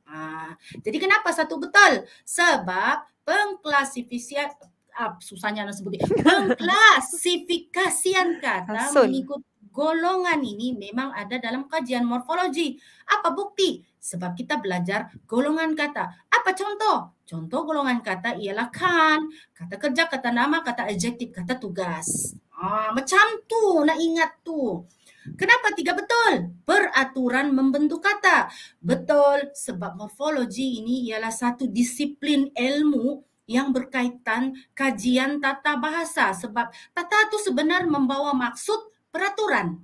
Ha, jadi kenapa satu betul? Sebab pengklasifikasian ah, susahnya nak sebut. Pengklasifikasian kata Hasun. mengikut golongan ini memang ada dalam kajian morfologi. Apa bukti? Sebab kita belajar golongan kata. Apa contoh? Contoh golongan kata ialah kan, kata kerja, kata nama, kata adjektif, kata tugas. Ah, macam tu nak ingat tu. Kenapa tiga betul? Peraturan membentuk kata. Betul sebab morfologi ini ialah satu disiplin ilmu yang berkaitan kajian tata bahasa sebab tata itu sebenarnya membawa maksud peraturan.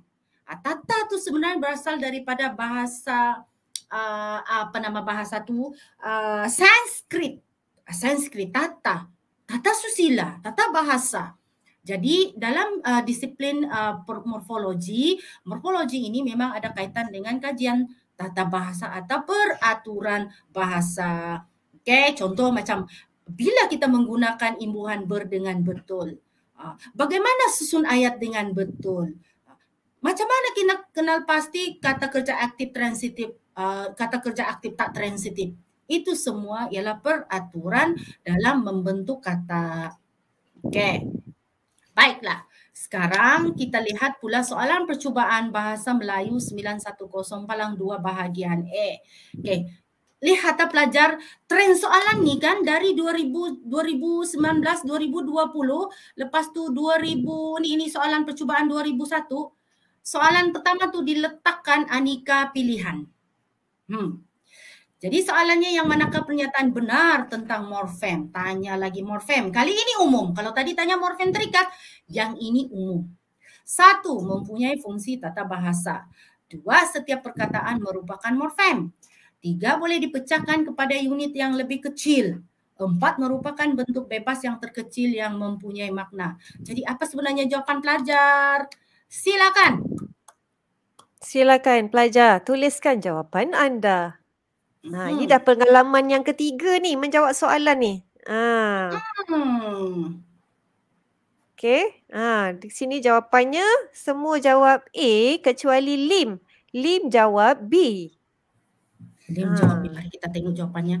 Ah, tata itu sebenarnya berasal daripada bahasa ah, apa nama bahasa tu ah, Sanskrit. Sanskrit tata. Tata susila, tata bahasa. Jadi dalam uh, disiplin uh, morfologi, morfologi ini memang ada kaitan dengan kajian tata bahasa atau peraturan bahasa. Okay, contoh macam bila kita menggunakan imbuhan ber dengan betul. Uh, bagaimana susun ayat dengan betul? Uh, macam mana kita kenal pasti kata kerja aktif transitif, uh, kata kerja aktif tak transitif? Itu semua ialah peraturan dalam membentuk kata. Okay. Baiklah. Sekarang kita lihat pula soalan percubaan bahasa Melayu 910 palang 2 bahagian A. Okey. Lihat pelajar tren soalan ni kan dari 2000, 2019 2020 lepas tu 2000 ni ini soalan percubaan 2001. Soalan pertama tu diletakkan aneka pilihan. Hmm. Jadi soalannya yang manakah pernyataan benar tentang morfem? Tanya lagi morfem. Kali ini umum. Kalau tadi tanya morfem terikat, yang ini umum. Satu, mempunyai fungsi tata bahasa. Dua, setiap perkataan merupakan morfem. Tiga, boleh dipecahkan kepada unit yang lebih kecil. Empat, merupakan bentuk bebas yang terkecil yang mempunyai makna. Jadi apa sebenarnya jawapan pelajar? Silakan. Silakan pelajar tuliskan jawapan anda. Ha, hmm. Ini dah pengalaman yang ketiga ni menjawab soalan ni. Ha. Hmm. Okay. Ha, di sini jawapannya semua jawab A kecuali Lim. Lim jawab B. Lim hmm. jawab bila ah, kita tengok jawapannya.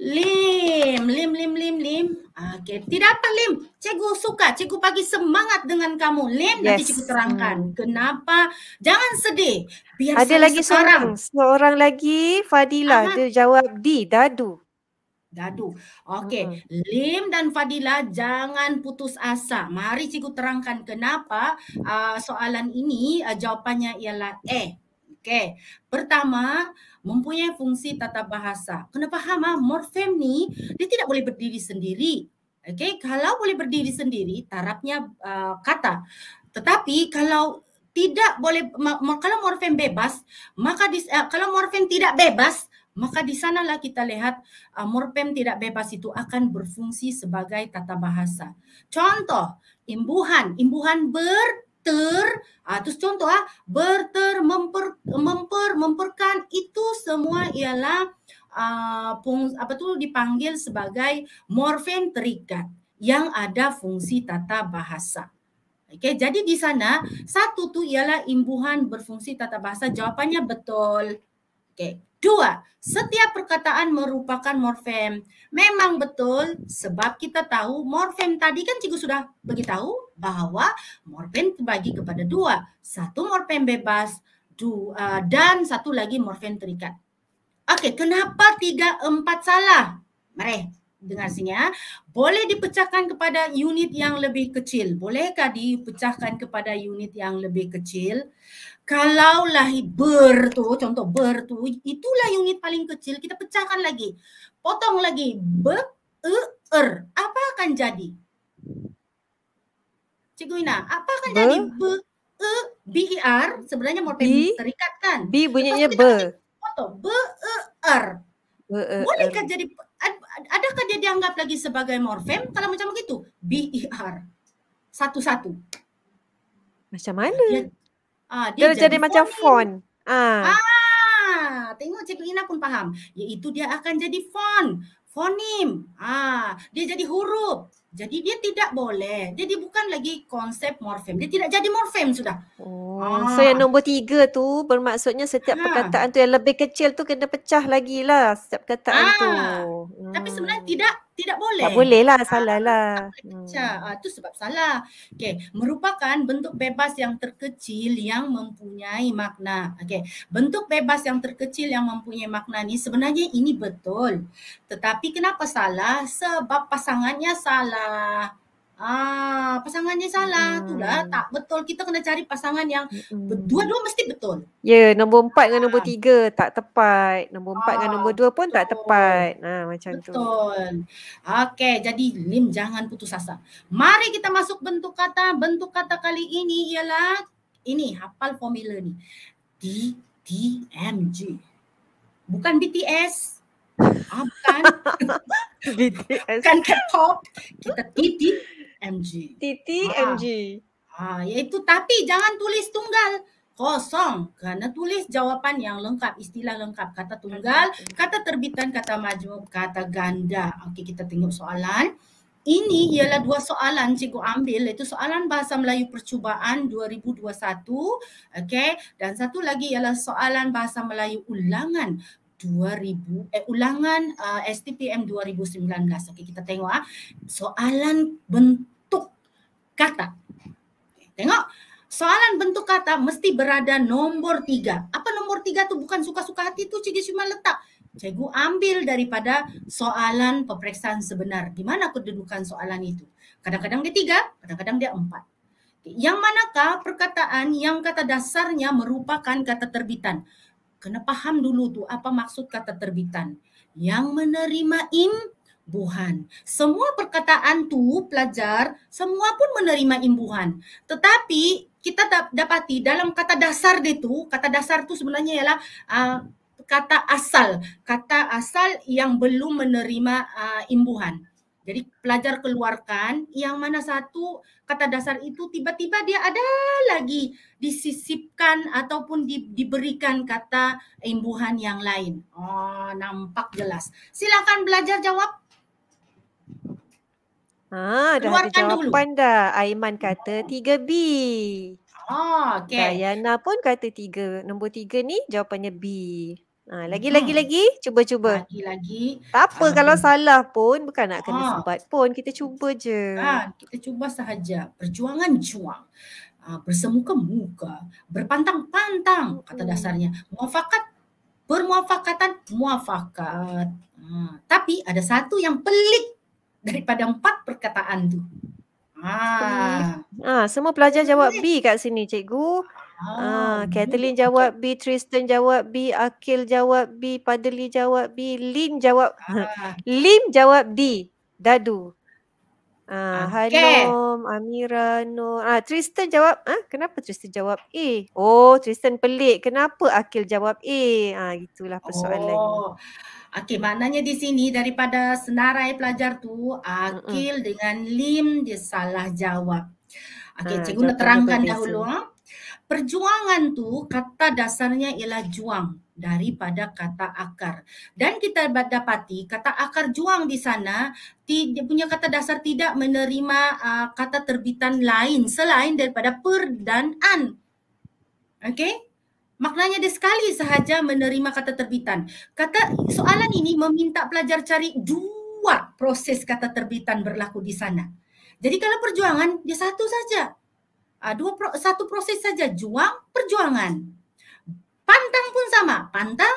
Lim, Lim, Lim, Lim, Lim. Okay. Tidak apa Lim. Cikgu suka. Cikgu bagi semangat dengan kamu. Lim yes. nanti cikgu terangkan. Hmm. Kenapa? Jangan sedih. Biar Ada lagi sekarang. seorang. Seorang lagi Fadila. Aha. Dia jawab di dadu. Dadu. Okey. Hmm. Lim dan Fadila jangan putus asa. Mari cikgu terangkan kenapa uh, soalan ini uh, jawapannya ialah eh. Okay. Pertama, mempunyai fungsi tata bahasa. Kena faham ah, morfem ni dia tidak boleh berdiri sendiri. Okay. Kalau boleh berdiri sendiri, tarafnya uh, kata. Tetapi kalau tidak boleh kalau morfem bebas, maka di, uh, kalau morfem tidak bebas, maka di sanalah kita lihat uh, morfem tidak bebas itu akan berfungsi sebagai tata bahasa. Contoh, imbuhan, imbuhan ber ter ah tu contoh ah berter memper memper memperkan itu semua ialah uh, apa tu dipanggil sebagai morfem terikat yang ada fungsi tata bahasa. okay jadi di sana satu tu ialah imbuhan berfungsi tata bahasa. Jawapannya betul. okay Dua, setiap perkataan merupakan morfem. Memang betul sebab kita tahu morfem tadi kan cikgu sudah beritahu bahwa morfin terbagi kepada dua. Satu morfin bebas dua, uh, dan satu lagi morfin terikat. Okey, kenapa tiga empat salah? Mari dengar sini ya. Boleh dipecahkan kepada unit yang lebih kecil. Bolehkah dipecahkan kepada unit yang lebih kecil? Kalau lahir ber tu, contoh ber tu, itulah unit paling kecil. Kita pecahkan lagi. Potong lagi. ber e, er. Apa akan jadi? Cikgu Ina, hmm. apa akan jadi e, B, E, B, E, R sebenarnya morfem terikat kan? B bunyinya B. Potong. B, E, R. Bolehkah jadi, adakah dia dianggap lagi sebagai morfem kalau macam begitu? B, E, R. Satu-satu. Macam mana? Dia, ah, jadi, macam fon. Ah. ah. Tengok Cikgu Ina pun faham. Iaitu dia akan jadi fon Fonim. Ah, dia jadi huruf. Jadi dia tidak boleh. Jadi bukan lagi konsep morfem. Dia tidak jadi morfem sudah. Oh, ah. so yang nombor tiga tu bermaksudnya setiap ha. perkataan tu yang lebih kecil tu kena pecah lagi lah setiap perkataan ha. tu. Tapi hmm. sebenarnya tidak tidak boleh. Tak boleh lah, ah, salah lah. Hmm. Ah, itu sebab salah. Okay. Merupakan bentuk bebas yang terkecil yang mempunyai makna. Okay. Bentuk bebas yang terkecil yang mempunyai makna ni sebenarnya ini betul. Tetapi kenapa salah? Sebab pasangannya salah. Ah, pasangannya salah, hmm. itulah tak betul. Kita kena cari pasangan yang hmm. dua-dua mesti betul. Ya, yeah, nombor empat ah. dengan nombor ah. tiga tak tepat. Nombor empat ah, dengan nombor dua pun betul. tak tepat. Nah, macam betul. tu. Betul. Okey, jadi Lim jangan putus asa. Mari kita masuk bentuk kata. Bentuk kata kali ini ialah ini, hafal formula ni. D T M G. Bukan BTS. Ah, bukan. BTS. Bukan K-pop. Kita T T MG. TTMG. Ah. Ha. Ah, ha, iaitu tapi jangan tulis tunggal. Kosong. Kerana tulis jawapan yang lengkap, istilah lengkap. Kata tunggal, kata terbitan, kata maju, kata ganda. Okey, kita tengok soalan. Ini ialah dua soalan cikgu ambil iaitu soalan Bahasa Melayu Percubaan 2021 okay? dan satu lagi ialah soalan Bahasa Melayu Ulangan 2000 eh ulangan uh, STPM 2019. Oke, kita tengok ah. Soalan bentuk kata. Tengok, soalan bentuk kata mesti berada nomor tiga. Apa nomor tiga tuh bukan suka-suka hati tuh cikgu cuma letak. Cikgu ambil daripada soalan pemeriksaan sebenar. Di mana kedudukan soalan itu? Kadang-kadang dia tiga, kadang-kadang dia empat. Yang manakah perkataan yang kata dasarnya merupakan kata terbitan? kena faham dulu tu apa maksud kata terbitan. Yang menerima imbuhan. Semua perkataan tu pelajar semua pun menerima imbuhan. Tetapi kita dapati dalam kata dasar dia tu, kata dasar tu sebenarnya ialah uh, kata asal. Kata asal yang belum menerima uh, ah, imbuhan. Jadi pelajar keluarkan yang mana satu kata dasar itu tiba-tiba dia ada lagi disisipkan ataupun di, diberikan kata imbuhan yang lain. Oh, nampak jelas. Silakan belajar jawab. Ah, dah ada jawapan dulu. dah. Aiman kata 3B. Oh, okay. Dayana pun kata 3. Nombor 3 ni jawapannya B. Ha, lagi, ha. lagi, lagi. Cuba, cuba. Lagi, lagi. Tak apa ha. kalau salah pun. Bukan nak kena ha. Ah. sebat pun. Kita cuba je. Ha, kita cuba sahaja. Perjuangan juang. Ha, bersemuka muka. Berpantang-pantang. Kata mm. dasarnya. Muafakat. Bermuafakatan. Muafakat. Ha. Tapi ada satu yang pelik. Daripada empat perkataan tu. Ah. Ah, semua pelajar jawab B kat sini cikgu. Ah, ah Kathleen jawab B, Tristan jawab B, Akil jawab B, Padeli jawab B, Lim jawab ah. Lim jawab D, Dadu. Ah, okay. Hanum, Amira, Nur. Ah, Tristan jawab, ah, kenapa Tristan jawab A? Oh, Tristan pelik. Kenapa Akil jawab A? Ah, itulah persoalan. Oh. Okey, maknanya di sini daripada senarai pelajar tu, Akil Mm-mm. dengan Lim dia salah jawab. Okey, ah, cikgu nak terangkan dahulu. Ha? perjuangan tu kata dasarnya ialah juang daripada kata akar. Dan kita dapati kata akar juang di sana tidak punya kata dasar tidak menerima uh, kata terbitan lain selain daripada per dan an. Okey? Maknanya dia sekali sahaja menerima kata terbitan. Kata soalan ini meminta pelajar cari dua proses kata terbitan berlaku di sana. Jadi kalau perjuangan dia satu saja uh, dua pro, satu proses saja juang perjuangan pantang pun sama pantang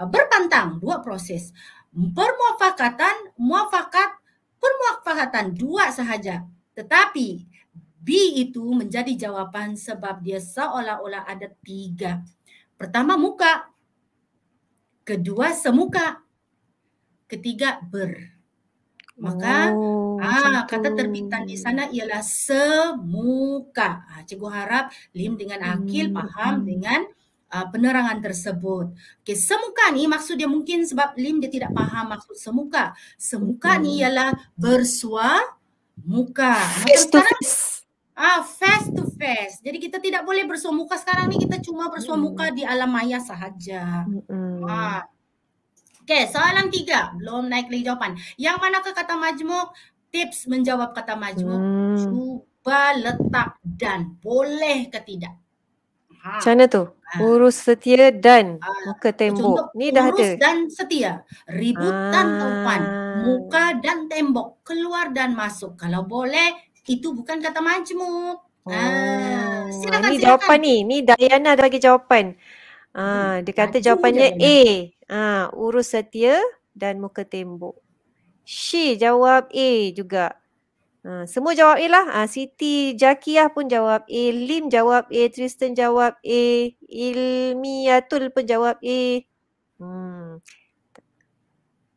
uh, berpantang dua proses permuafakatan muafakat permuafakatan dua sahaja tetapi B itu menjadi jawapan sebab dia seolah-olah ada tiga. Pertama muka, kedua semuka, ketiga ber. Maka oh, ah kata terbitan di sana ialah semuka. Ah, cikgu harap Lim dengan Akil hmm. faham hmm. dengan uh, penerangan tersebut. Okey, semuka ni maksud dia mungkin sebab Lim dia tidak faham maksud semuka. Semuka hmm. ni ialah bersua muka. Ah, face to face. Jadi kita tidak boleh bersuah muka sekarang ni. Kita cuma bersuah hmm. muka di alam maya sahaja. mm Ah, Okay, soalan tiga. Belum naik lagi jawapan. Yang mana ke kata majmuk? Tips menjawab kata majmuk. Hmm. Cuba letak dan. Boleh ke tidak? Ha. Macam mana tu? Ha. Urus setia dan ha. muka tembok. Contoh, Ni dah urus ada. Urus dan setia. Ribut ha. dan tempan. Ah. Muka dan tembok. Keluar dan masuk. Kalau boleh, itu bukan kata majmuk. Oh, ah, oh. ha. silakan, ini silakan. jawapan ni. Ni Dayana dah bagi jawapan. Ah, dia kata Laki jawapannya A. Ah, urus setia dan muka tembok. She jawab A juga. Ha, semua jawab A lah. Ha, Siti Jakiah pun jawab A. Lim jawab A. Tristan jawab A. Ilmiatul pun jawab A. Hmm.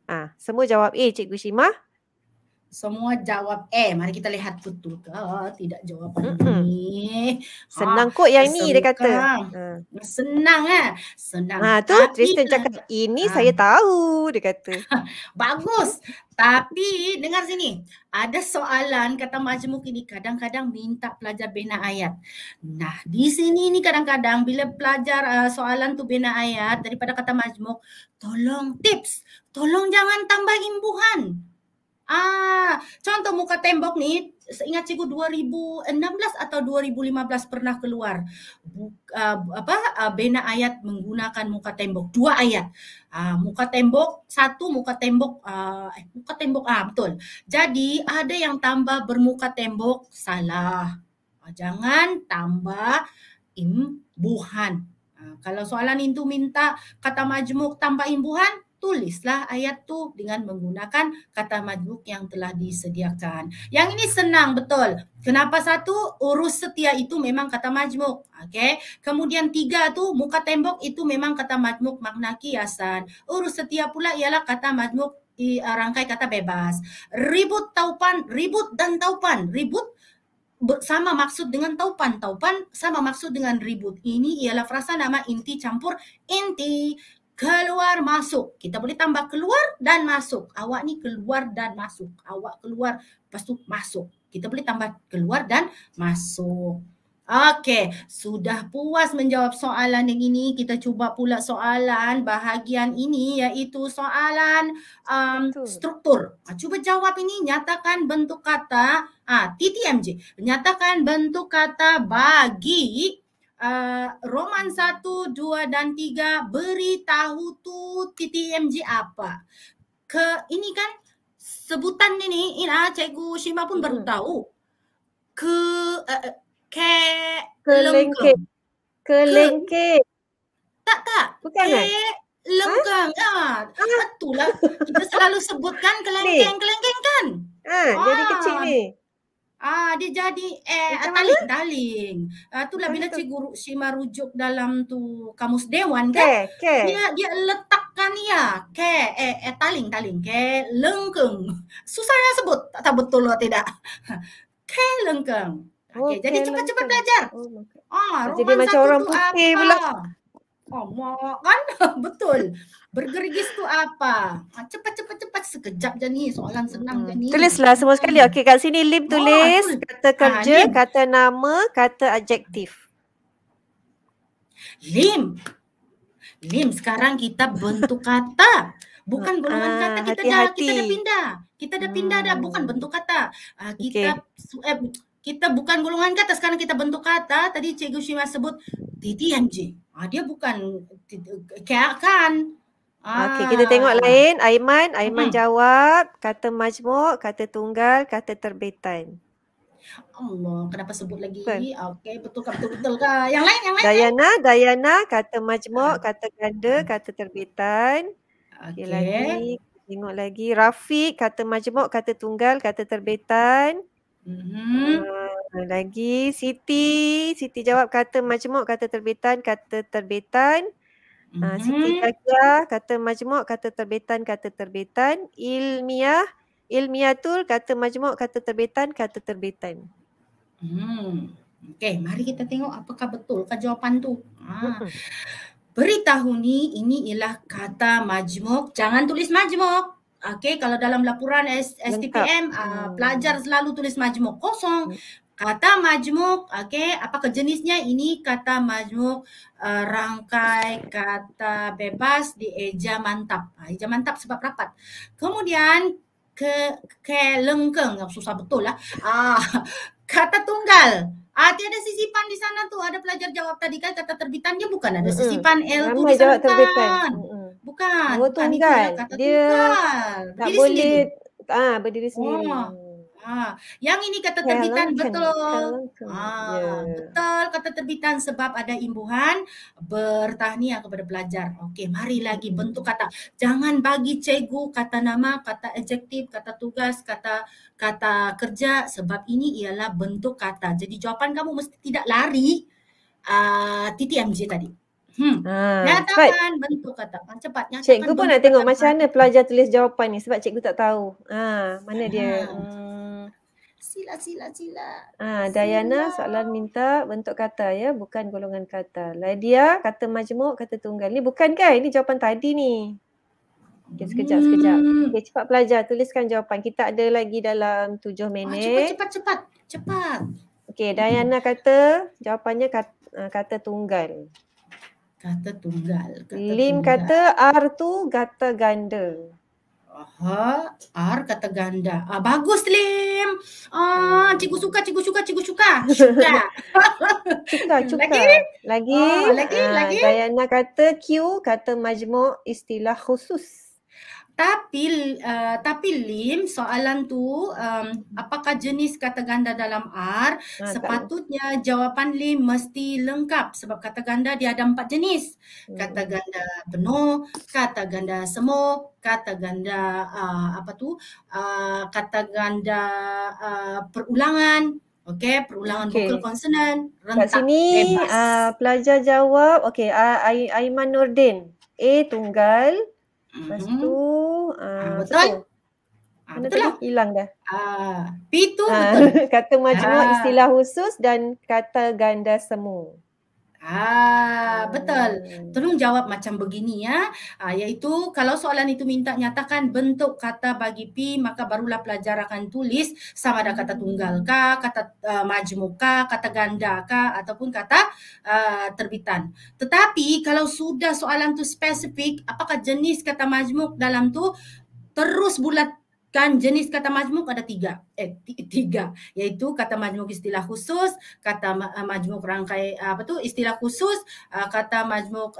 Ha, semua jawab A Cikgu Shimah. Semua jawab eh. Mari kita lihat betul ke tidak jawapan ni. Senang ha, kot yang ni dia kata. Ha. Senang eh. Senang. Ha tu tapi, Tristan lah. cakap ini ha. saya tahu dia kata. Bagus. tapi dengar sini. Ada soalan kata majmuk ini kadang-kadang minta pelajar bina ayat. Nah, di sini ni kadang-kadang bila pelajar uh, soalan tu bina ayat daripada kata majmuk, tolong tips. Tolong jangan tambah imbuhan. Ah, contoh muka tembok ni, ingat cikgu 2016 atau 2015 pernah keluar buka, ah, apa ah, bena ayat menggunakan muka tembok dua ayat. Ah, muka tembok satu muka tembok ah, eh, muka tembok ah betul. Jadi ada yang tambah bermuka tembok salah. Jangan tambah imbuhan. Kalau soalan itu minta kata majmuk tambah imbuhan, tulislah ayat tu dengan menggunakan kata majmuk yang telah disediakan. Yang ini senang betul. Kenapa satu? Urus setia itu memang kata majmuk. Okay. Kemudian tiga tu muka tembok itu memang kata majmuk makna kiasan. Urus setia pula ialah kata majmuk i, eh, rangkai kata bebas. Ribut taupan, ribut dan taupan. Ribut sama maksud dengan taupan. Taupan sama maksud dengan ribut. Ini ialah frasa nama inti campur inti keluar masuk. Kita boleh tambah keluar dan masuk. Awak ni keluar dan masuk. Awak keluar lepas tu masuk. Kita boleh tambah keluar dan masuk. Okey, sudah puas menjawab soalan yang ini. Kita cuba pula soalan bahagian ini iaitu soalan um, struktur. Ha, cuba jawab ini, nyatakan bentuk kata ah, ha, TTMJ. Nyatakan bentuk kata bagi Ah, roman 1, 2 dan 3 beritahu tu TTMG apa. Ke ini kan sebutan ni ni ina ah, cikgu Shima pun hmm. baru tahu. Ke uh, ke kelengkeng. Kelengkeng. Ke, tak tak. Bukan eh? ke, kan? Lengkang. Ha? Ah, Betul lah. Kita selalu sebutkan kelengkeng-kelengkeng kan? Ha, ah. jadi kecil ni. Ah. Ah dia jadi eh atalik daling. Ah itulah bila cikgu Shima rujuk dalam tu kamus dewan kan. Ke, ke. Dia dia letakkan ya ke eh eh taling taling ke lengkung Susah nak sebut tak tahu betul atau tidak. Ke lengkung. Okey okay, oh, jadi cepat-cepat belajar. Oh, ah jadi macam orang putih pula. Oh mak kan betul. Bergerigis tu apa? Ah, cepat-cepat sekejap je ni soalan senang hmm. je ni. Tulislah semua sekali. Hmm. okay kat sini Lim ah, tulis oh, kata kerja, ha, kata nama, kata adjektif. Lim. Lim sekarang kita bentuk kata. Bukan golongan ah, kata kita hati-hati. dah kita dah pindah. Kita dah pindah dah hmm. bukan bentuk kata. Uh, kita okay. eh, kita bukan golongan kata sekarang kita bentuk kata. Tadi Cikgu Shima sebut TTMJ. Ah dia bukan kan. Ah. Okey, kita tengok lain. Aiman, Aiman hmm. jawab kata majmuk, kata tunggal, kata terbitan. Allah, kenapa sebut lagi? Okey, okay, betul kah betul betul kah? Yang lain, yang lain. Dayana, kan? Dayana kata majmuk, ah. kata ganda, kata terbitan. Okey okay, Tengok lagi. Rafiq kata majmuk, kata tunggal, kata terbitan. Mm-hmm. Uh, lagi Siti, Siti jawab kata majmuk, kata terbitan, kata terbitan mm Siti Kakia, kata majmuk, kata terbitan, kata terbitan. Ilmiah, ilmiatul, kata majmuk, kata terbitan, kata terbitan. Hmm. Okey, mari kita tengok apakah betul ke jawapan tu. Ha. Beritahu ni, ini ialah kata majmuk. Jangan tulis majmuk. Okey, kalau dalam laporan STPM, uh, ah, hmm. pelajar selalu tulis majmuk kosong. Mm. Kata majmuk, okey, apa kejenisnya? Ini kata majmuk uh, rangkai kata bebas di eja mantap. Ha, eja mantap sebab rapat. Kemudian ke kelengkeng, ya, susah betul lah. Ah, kata tunggal. Ah, tiada sisipan di sana tu. Ada pelajar jawab tadi kan kata terbitan dia bukan ada sisipan mm-hmm. L tu di sana. Jawab terbitan. Kan? Bukan. Oh, tunggal. Kata dia tunggal. tak berdiri boleh sendiri. ah berdiri sendiri. Oh. Ah, yang ini kata terbitan Helen betul. Ah, yeah. betul kata terbitan sebab ada imbuhan bertahniah kepada pelajar. Okey, mari lagi hmm. bentuk kata. Jangan bagi cikgu kata nama, kata adjektif, kata tugas, kata kata kerja sebab ini ialah bentuk kata. Jadi jawapan kamu mesti tidak lari a uh, TTMJ tadi. Hmm. Ha, ah, nyatakan cepat. bentuk kata. Cepat nyatakan. Cikgu pun nak tengok kata. macam mana pelajar tulis jawapan ni sebab cikgu tak tahu. Ha, mana dia? Ha. Hmm sila sila sila. Ah Dayana sila. soalan minta bentuk kata ya bukan golongan kata. Ladia kata majmuk kata tunggal. Ni bukan kan? Ini jawapan tadi ni. Okay, sekejap, hmm. sekejap. Okay, cepat pelajar. Tuliskan jawapan. Kita ada lagi dalam tujuh ah, minit. Oh, cepat, cepat, cepat. Cepat. Okay, Dayana kata jawapannya kata, ah, kata tunggal. Kata tunggal. Kata Lim tunggal. kata artu tu gata ganda. Aha, R kata ganda. Ah, bagus Lim. Ah, hmm. cikgu suka, cikgu suka, cikgu suka. Suka. suka, suka. Lagi? Lagi. Oh, lagi, ah, lagi. Dayana kata Q kata majmuk istilah khusus tapi uh, tapi lim soalan tu um, apakah jenis kata ganda dalam R nah, sepatutnya tak. jawapan lim mesti lengkap sebab kata ganda dia ada empat jenis hmm. kata ganda penuh kata ganda semu kata ganda uh, apa tu uh, kata ganda uh, perulangan Okay, perulangan okay. vokal konsonan rentak. Kat sini uh, pelajar jawab okay? uh, Aiman Nordin, A tunggal Lepas tu ah, ah, betul. Ha, betul lah. Hilang dah. Ah, ha, P tu ha, Kata majmuk ha. istilah khusus dan kata ganda semua. Ah betul. Oh. Tolong jawab macam begini ya. Ah iaitu kalau soalan itu minta nyatakan bentuk kata bagi P maka barulah pelajar akan tulis sama ada kata tunggal ka, kata uh, ah, majmuk ka, kata ganda ka ataupun kata uh, terbitan. Tetapi kalau sudah soalan tu spesifik apakah jenis kata majmuk dalam tu terus bulat kan jenis kata majmuk ada tiga eh tiga yaitu kata majmuk istilah khusus kata eh, majmuk rangkai eh, apa tu istilah khusus eh, kata majmuk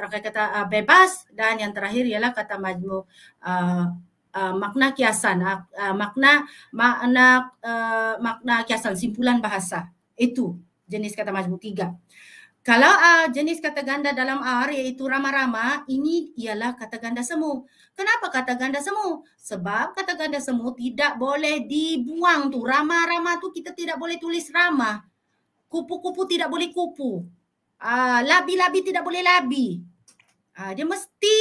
rangkai kata bebas dan yang terakhir ialah kata majmuk uh, uh, makna kiasan uh, makna makna uh, makna kiasan simpulan bahasa itu jenis kata majmuk tiga uh, kalau uh, jenis kata ganda dalam R iaitu rama-rama, ini ialah kata ganda semu. Kenapa kata ganda semu? Sebab kata ganda semu tidak boleh dibuang tu. Rama-rama tu kita tidak boleh tulis rama. Kupu-kupu tidak boleh kupu. Uh, labi-labi tidak boleh labi. Uh, dia mesti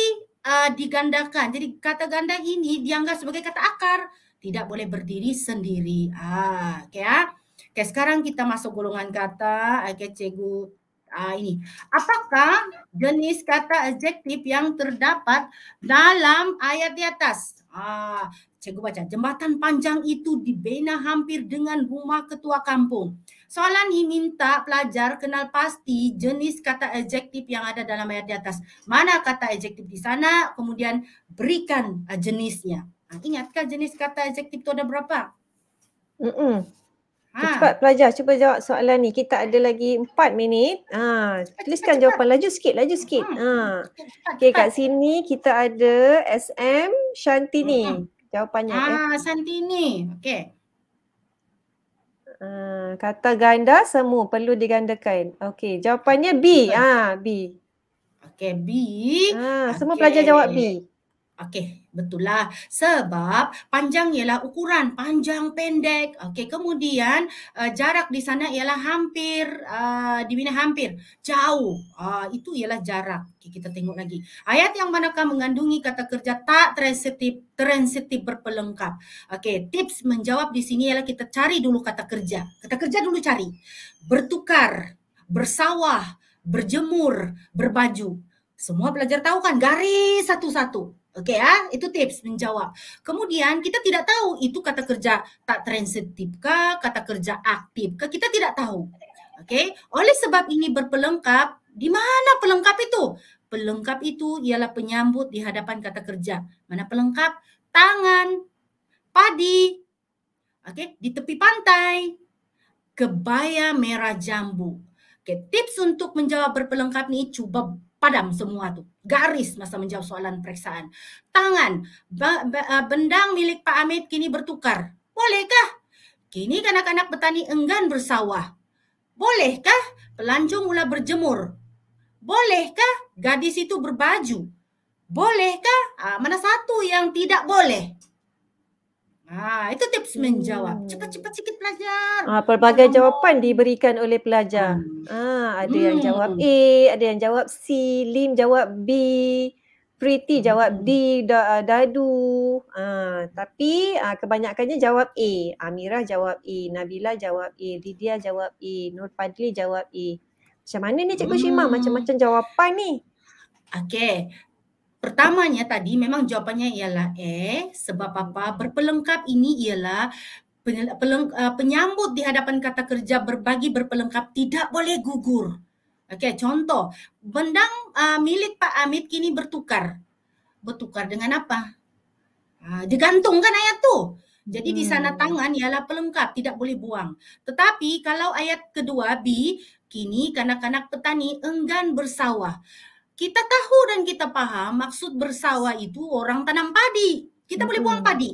uh, digandakan. Jadi kata ganda ini dianggap sebagai kata akar. Tidak boleh berdiri sendiri. Uh, okay, ya? Okay, sekarang kita masuk golongan kata. Okay, cikgu Ah ini. Apakah jenis kata adjektif yang terdapat dalam ayat di atas? Ah, uh, cikgu baca. Jembatan panjang itu dibina hampir dengan rumah ketua kampung. Soalan ini minta pelajar kenal pasti jenis kata adjektif yang ada dalam ayat di atas. Mana kata adjektif di sana? Kemudian berikan jenisnya. Uh, ingatkah jenis kata adjektif itu ada berapa? Mm-mm. Ha. Cepat pelajar cuba jawab soalan ni. Kita ada lagi empat minit. Ha, tuliskan cepat, jawapan cepat. laju sikit, laju sikit. Ha. Okey kat sini kita ada SM Shantini. Ha. Hmm, hmm. Jawapannya ha, eh. Shantini. okay. Ha, kata ganda semua perlu digandakan. Okay, jawapannya B. Ha, B. Okay B. Ha, semua okay. pelajar jawab B. Okay. Betul lah. Sebab panjang ialah ukuran panjang pendek. Okey, kemudian uh, jarak di sana ialah hampir uh, eh, di mana hampir jauh. Uh, itu ialah jarak. Okay, kita tengok lagi. Ayat yang manakah mengandungi kata kerja tak transitif transitif berpelengkap. Okey, tips menjawab di sini ialah kita cari dulu kata kerja. Kata kerja dulu cari. Bertukar, bersawah, berjemur, berbaju. Semua pelajar tahu kan garis satu-satu. Okey ah, ha? itu tips menjawab. Kemudian kita tidak tahu itu kata kerja tak transitif ke, kata kerja aktif ke, kita tidak tahu. Okey, oleh sebab ini berpelengkap, di mana pelengkap itu? Pelengkap itu ialah penyambut di hadapan kata kerja. Mana pelengkap? Tangan, padi, okey, di tepi pantai, kebaya merah jambu. Okey, tips untuk menjawab berpelengkap ni cuba padam semua tu. Garis masa menjawab soalan periksaan. Tangan, ah, bendang milik Pak Amit kini bertukar. Bolehkah? Kini kanak-kanak petani enggan bersawah. Bolehkah? Pelancong ular berjemur. Bolehkah? Gadis itu berbaju. Bolehkah? Ah, mana satu yang tidak boleh? Ah, itu tips menjawab. Hmm. Cepat-cepat sikit pelajar. Ah, pelbagai Tolong jawapan diberikan oleh pelajar. Hmm. Ah, ada hmm. yang jawab A, ada yang jawab C, Lim jawab B, Pretty hmm. jawab hmm. D, da, ah, Dadu. Ah, tapi ah, kebanyakannya jawab A. Amirah jawab A, Nabila jawab A, Didia jawab A, Nur Padli jawab A. Macam mana ni Cikgu hmm. Shima? Macam-macam jawapan ni. Okay, pertamanya tadi memang jawapannya ialah eh sebab apa berpelengkap ini ialah eh, penyambut di hadapan kata kerja berbagi berpelengkap tidak boleh gugur. Okey contoh bendang uh, milik Pak Amit kini bertukar. Bertukar dengan apa? Ah, Digantung kan ayat tu. Jadi hmm. di sana hmm. tangan ialah pelengkap tidak boleh buang. Tetapi kalau ayat kedua B kini kanak-kanak petani enggan bersawah kita tahu dan kita paham maksud bersawah itu orang tanam padi. Kita hmm. boleh buang padi.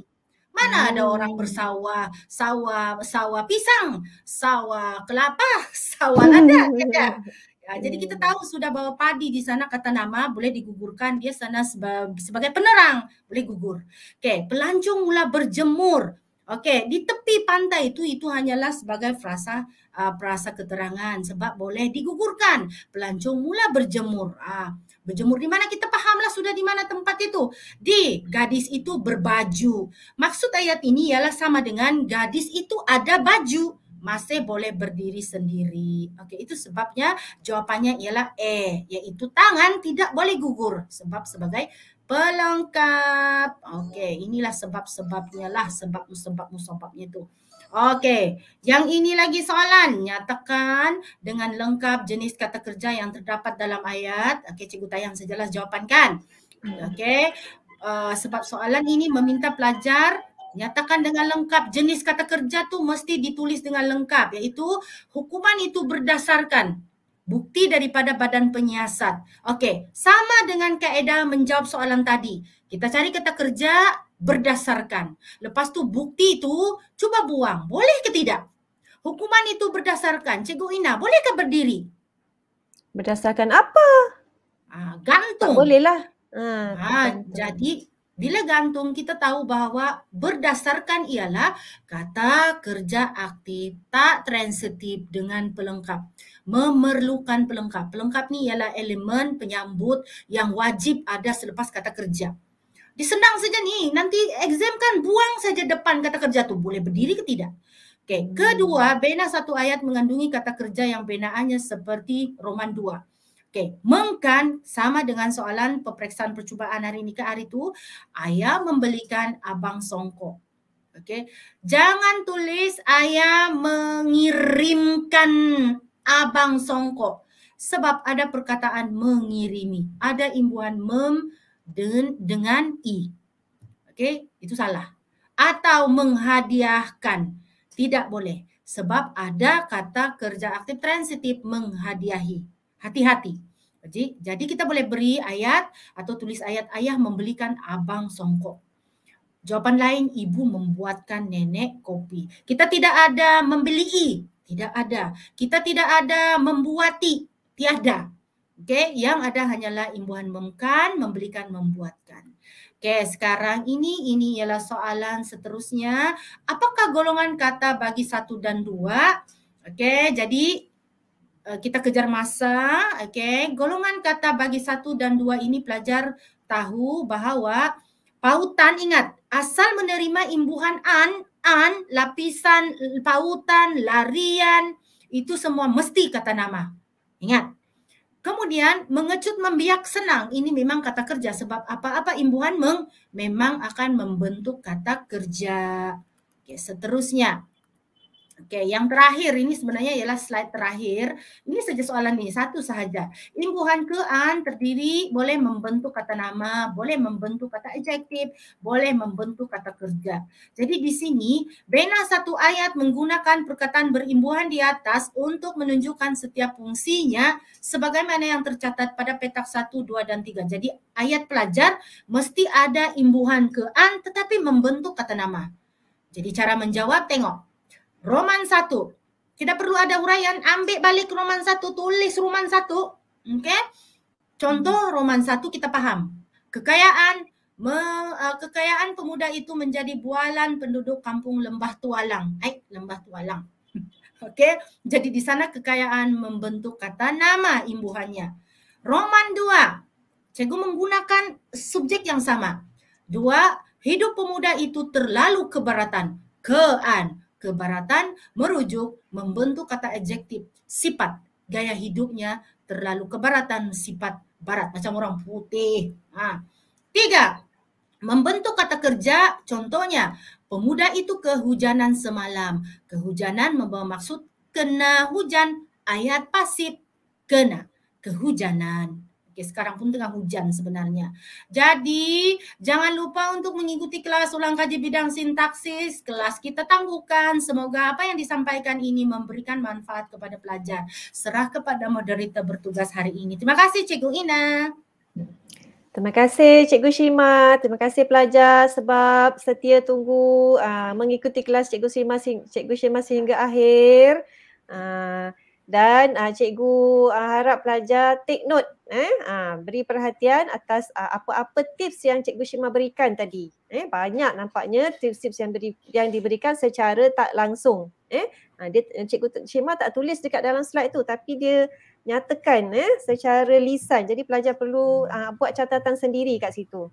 Mana hmm. ada mm. orang bersawah, sawah, sawah pisang, sawah kelapa, sawah lada, ada. Ya, ya, jadi kita tahu sudah bahwa padi di sana kata nama boleh digugurkan dia sana sebagai penerang, boleh gugur. Okey, pelancong mula berjemur. Okey, di tepi pantai itu itu hanyalah sebagai frasa uh, perasa keterangan sebab boleh digugurkan. Pelancong mula berjemur. Uh, berjemur di mana kita fahamlah sudah di mana tempat itu. Di gadis itu berbaju. Maksud ayat ini ialah sama dengan gadis itu ada baju masih boleh berdiri sendiri. Okey, itu sebabnya jawapannya ialah E, iaitu tangan tidak boleh gugur sebab sebagai pelengkap. Okey, inilah sebab-sebabnya lah, sebab-sebab-sebabnya tu. Okey, yang ini lagi soalan. Nyatakan dengan lengkap jenis kata kerja yang terdapat dalam ayat. Okey, cikgu tayang sejelas jawapan kan. Hmm. Okey, uh, sebab soalan ini meminta pelajar nyatakan dengan lengkap jenis kata kerja tu mesti ditulis dengan lengkap iaitu hukuman itu berdasarkan bukti daripada badan penyiasat. Okey, sama dengan kaedah menjawab soalan tadi. Kita cari kata kerja berdasarkan. Lepas tu bukti tu cuba buang. Boleh ke tidak? Hukuman itu berdasarkan. Cikgu Ina, bolehkah berdiri? Berdasarkan apa? Ah, gantung. Tak bolehlah. Ha, ah, ah jadi bila gantung kita tahu bahawa berdasarkan ialah kata kerja aktif tak transitif dengan pelengkap. Memerlukan pelengkap. Pelengkap ni ialah elemen penyambut yang wajib ada selepas kata kerja. Disenang saja ni. Nanti exam kan buang saja depan kata kerja tu. Boleh berdiri ke tidak? Okay. Hmm. Kedua, bina satu ayat mengandungi kata kerja yang binaannya seperti Roman 2. Okay. Mengkan sama dengan soalan peperiksaan percubaan hari ini ke hari itu. Ayah membelikan abang songkok. Okay. Jangan tulis ayah mengirimkan abang songkok. Sebab ada perkataan mengirimi. Ada imbuhan mem- dengan, dengan i. Oke, itu salah. Atau menghadiahkan. Tidak boleh. Sebab ada kata kerja aktif transitif menghadiahi. Hati-hati. Jadi, kita boleh beri ayat atau tulis ayat ayah membelikan abang songkok. Jawaban lain ibu membuatkan nenek kopi. Kita tidak ada membeli i, tidak ada. Kita tidak ada membuati, tiada. Okay, yang ada hanyalah imbuhan memkan, membelikan, membuatkan. Okay, sekarang ini, ini ialah soalan seterusnya. Apakah golongan kata bagi satu dan dua? Okay, jadi eh, kita kejar masa. Okay, golongan kata bagi satu dan dua ini pelajar tahu bahawa pautan ingat asal menerima imbuhan an an lapisan pautan larian itu semua mesti kata nama ingat Kemudian mengecut membiak senang ini memang kata kerja sebab apa-apa imbuhan meng memang akan membentuk kata kerja. Oke, seterusnya Oke, yang terakhir ini sebenarnya ialah slide terakhir. Ini saja soalan ini satu sahaja. Lingkuhan kean terdiri boleh membentuk kata nama, boleh membentuk kata adjektif, boleh membentuk kata kerja. Jadi di sini bena satu ayat menggunakan perkataan berimbuhan di atas untuk menunjukkan setiap fungsinya sebagaimana yang tercatat pada petak 1, 2 dan 3. Jadi ayat pelajar mesti ada imbuhan kean tetapi membentuk kata nama. Jadi cara menjawab tengok Roman 1. tidak perlu ada uraian. ambil balik Roman 1, tulis Roman 1. Okey? Contoh Roman 1 kita faham. Kekayaan me, uh, kekayaan pemuda itu menjadi bualan penduduk kampung Lembah Tualang. Eh, Lembah Tualang. Okey? Jadi di sana kekayaan membentuk kata nama imbuhannya. Roman 2. Cikgu menggunakan subjek yang sama. Dua, hidup pemuda itu terlalu keberatan. Kean kebaratan merujuk membentuk kata adjektif sifat gaya hidupnya terlalu kebaratan sifat barat macam orang putih ha. tiga membentuk kata kerja contohnya pemuda itu kehujanan semalam kehujanan membawa maksud kena hujan ayat pasif kena kehujanan Okay, sekarang pun tengah hujan sebenarnya. Jadi, jangan lupa untuk mengikuti kelas ulang kaji bidang sintaksis. Kelas kita tangguhkan. Semoga apa yang disampaikan ini memberikan manfaat kepada pelajar. Serah kepada moderator bertugas hari ini. Terima kasih Cikgu Ina. Terima kasih Cikgu Shima. Terima kasih pelajar sebab setia tunggu uh, mengikuti kelas Cikgu Shima, Cikgu Shima sehingga akhir. Uh, dan uh, cikgu uh, harap pelajar take note eh uh, beri perhatian atas uh, apa-apa tips yang cikgu Syima berikan tadi eh banyak nampaknya tips-tips yang yang diberikan secara tak langsung eh uh, dia cikgu Syima tak tulis dekat dalam slide tu tapi dia nyatakan eh secara lisan jadi pelajar perlu uh, buat catatan sendiri kat situ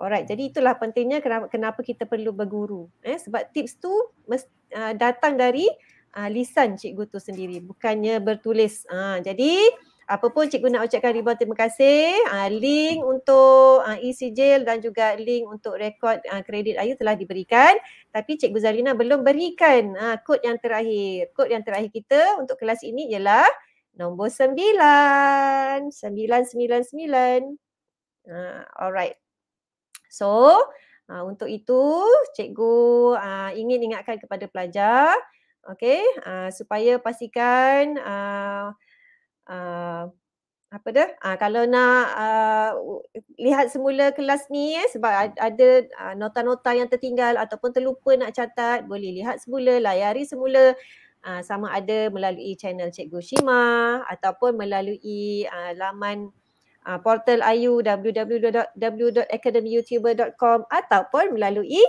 alright jadi itulah pentingnya kenapa, kita perlu berguru eh sebab tips tu uh, datang dari uh, lisan cikgu tu sendiri bukannya bertulis. Uh, jadi apa pun cikgu nak ucapkan ribuan terima kasih. Uh, link untuk uh, e-sijil dan juga link untuk rekod uh, kredit ayu telah diberikan. Tapi cikgu Zalina belum berikan uh, kod yang terakhir. Kod yang terakhir kita untuk kelas ini ialah nombor sembilan. Sembilan, sembilan, sembilan. Alright. So uh, untuk itu cikgu uh, ingin ingatkan kepada pelajar Okay, uh, ah, supaya pastikan uh, uh, apa dah? Uh, kalau nak uh, lihat semula kelas ni eh, sebab ada uh, nota-nota yang tertinggal ataupun terlupa nak catat, boleh lihat semula, layari semula uh, sama ada melalui channel Cikgu Shima ataupun melalui uh, laman uh, portal IU www.academyoutuber.com ataupun melalui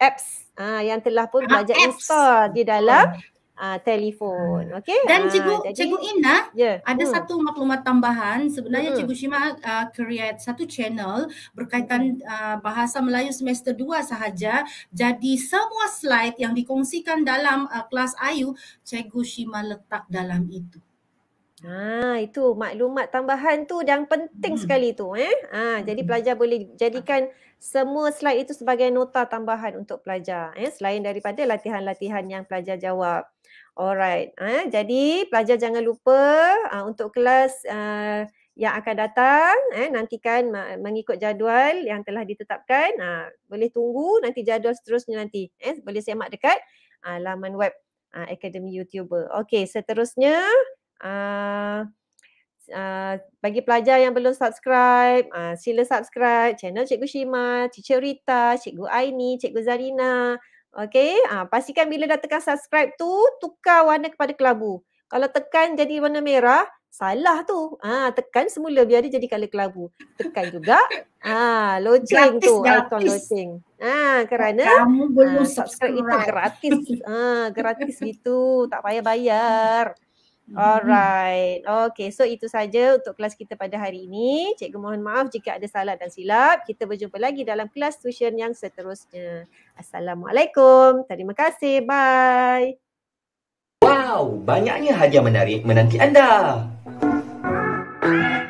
apps uh, yang telah pun uh, belajar apps. install di dalam uh, telefon. Okay. Dan cikgu, uh, cikgu Ina, yeah. ada hmm. satu maklumat tambahan. Sebenarnya hmm. cikgu Shima uh, create satu channel berkaitan uh, bahasa Melayu semester 2 sahaja. Jadi semua slide yang dikongsikan dalam uh, kelas Ayu, cikgu Shima letak dalam itu. Ha itu maklumat tambahan tu yang penting hmm. sekali tu eh. Ha jadi hmm. pelajar boleh jadikan semua slide itu sebagai nota tambahan untuk pelajar eh selain daripada latihan-latihan yang pelajar jawab. Alright. Eh jadi pelajar jangan lupa uh, untuk kelas uh, yang akan datang eh nantikan mengikut jadual yang telah ditetapkan. Uh, boleh tunggu nanti jadual seterusnya nanti eh boleh semak dekat uh, laman web uh, Academy YouTuber. Okey, seterusnya Ah, ah, bagi pelajar yang belum subscribe, uh, sila subscribe channel Cikgu Shima, Cikgu Rita, Cikgu Aini, Cikgu Zarina. Okay, uh, pastikan bila dah tekan subscribe tu, tukar warna kepada kelabu. Kalau tekan jadi warna merah, salah tu. Ah, uh, tekan semula biar dia jadi kala kelabu. Tekan juga, ah, uh, loceng tu, icon loceng. Ah, uh, kerana kamu belum uh, subscribe, subscribe itu gratis. Ah, uh, gratis gitu, tak payah bayar. Mm-hmm. Alright. Okay, so itu saja untuk kelas kita pada hari ini. Cikgu mohon maaf jika ada salah dan silap. Kita berjumpa lagi dalam kelas tuition yang seterusnya. Assalamualaikum. Terima kasih. Bye. Wow, banyaknya hadiah menarik menanti anda. Thank you.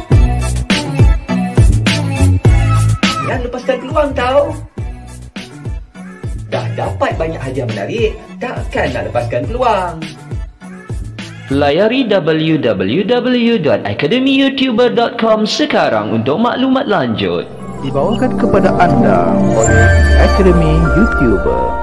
jangan lepaskan peluang tau. Dah dapat banyak hadiah menarik, takkan nak lepaskan peluang. Layari www.academyyoutuber.com sekarang untuk maklumat lanjut. Dibawakan kepada anda oleh Academy YouTuber.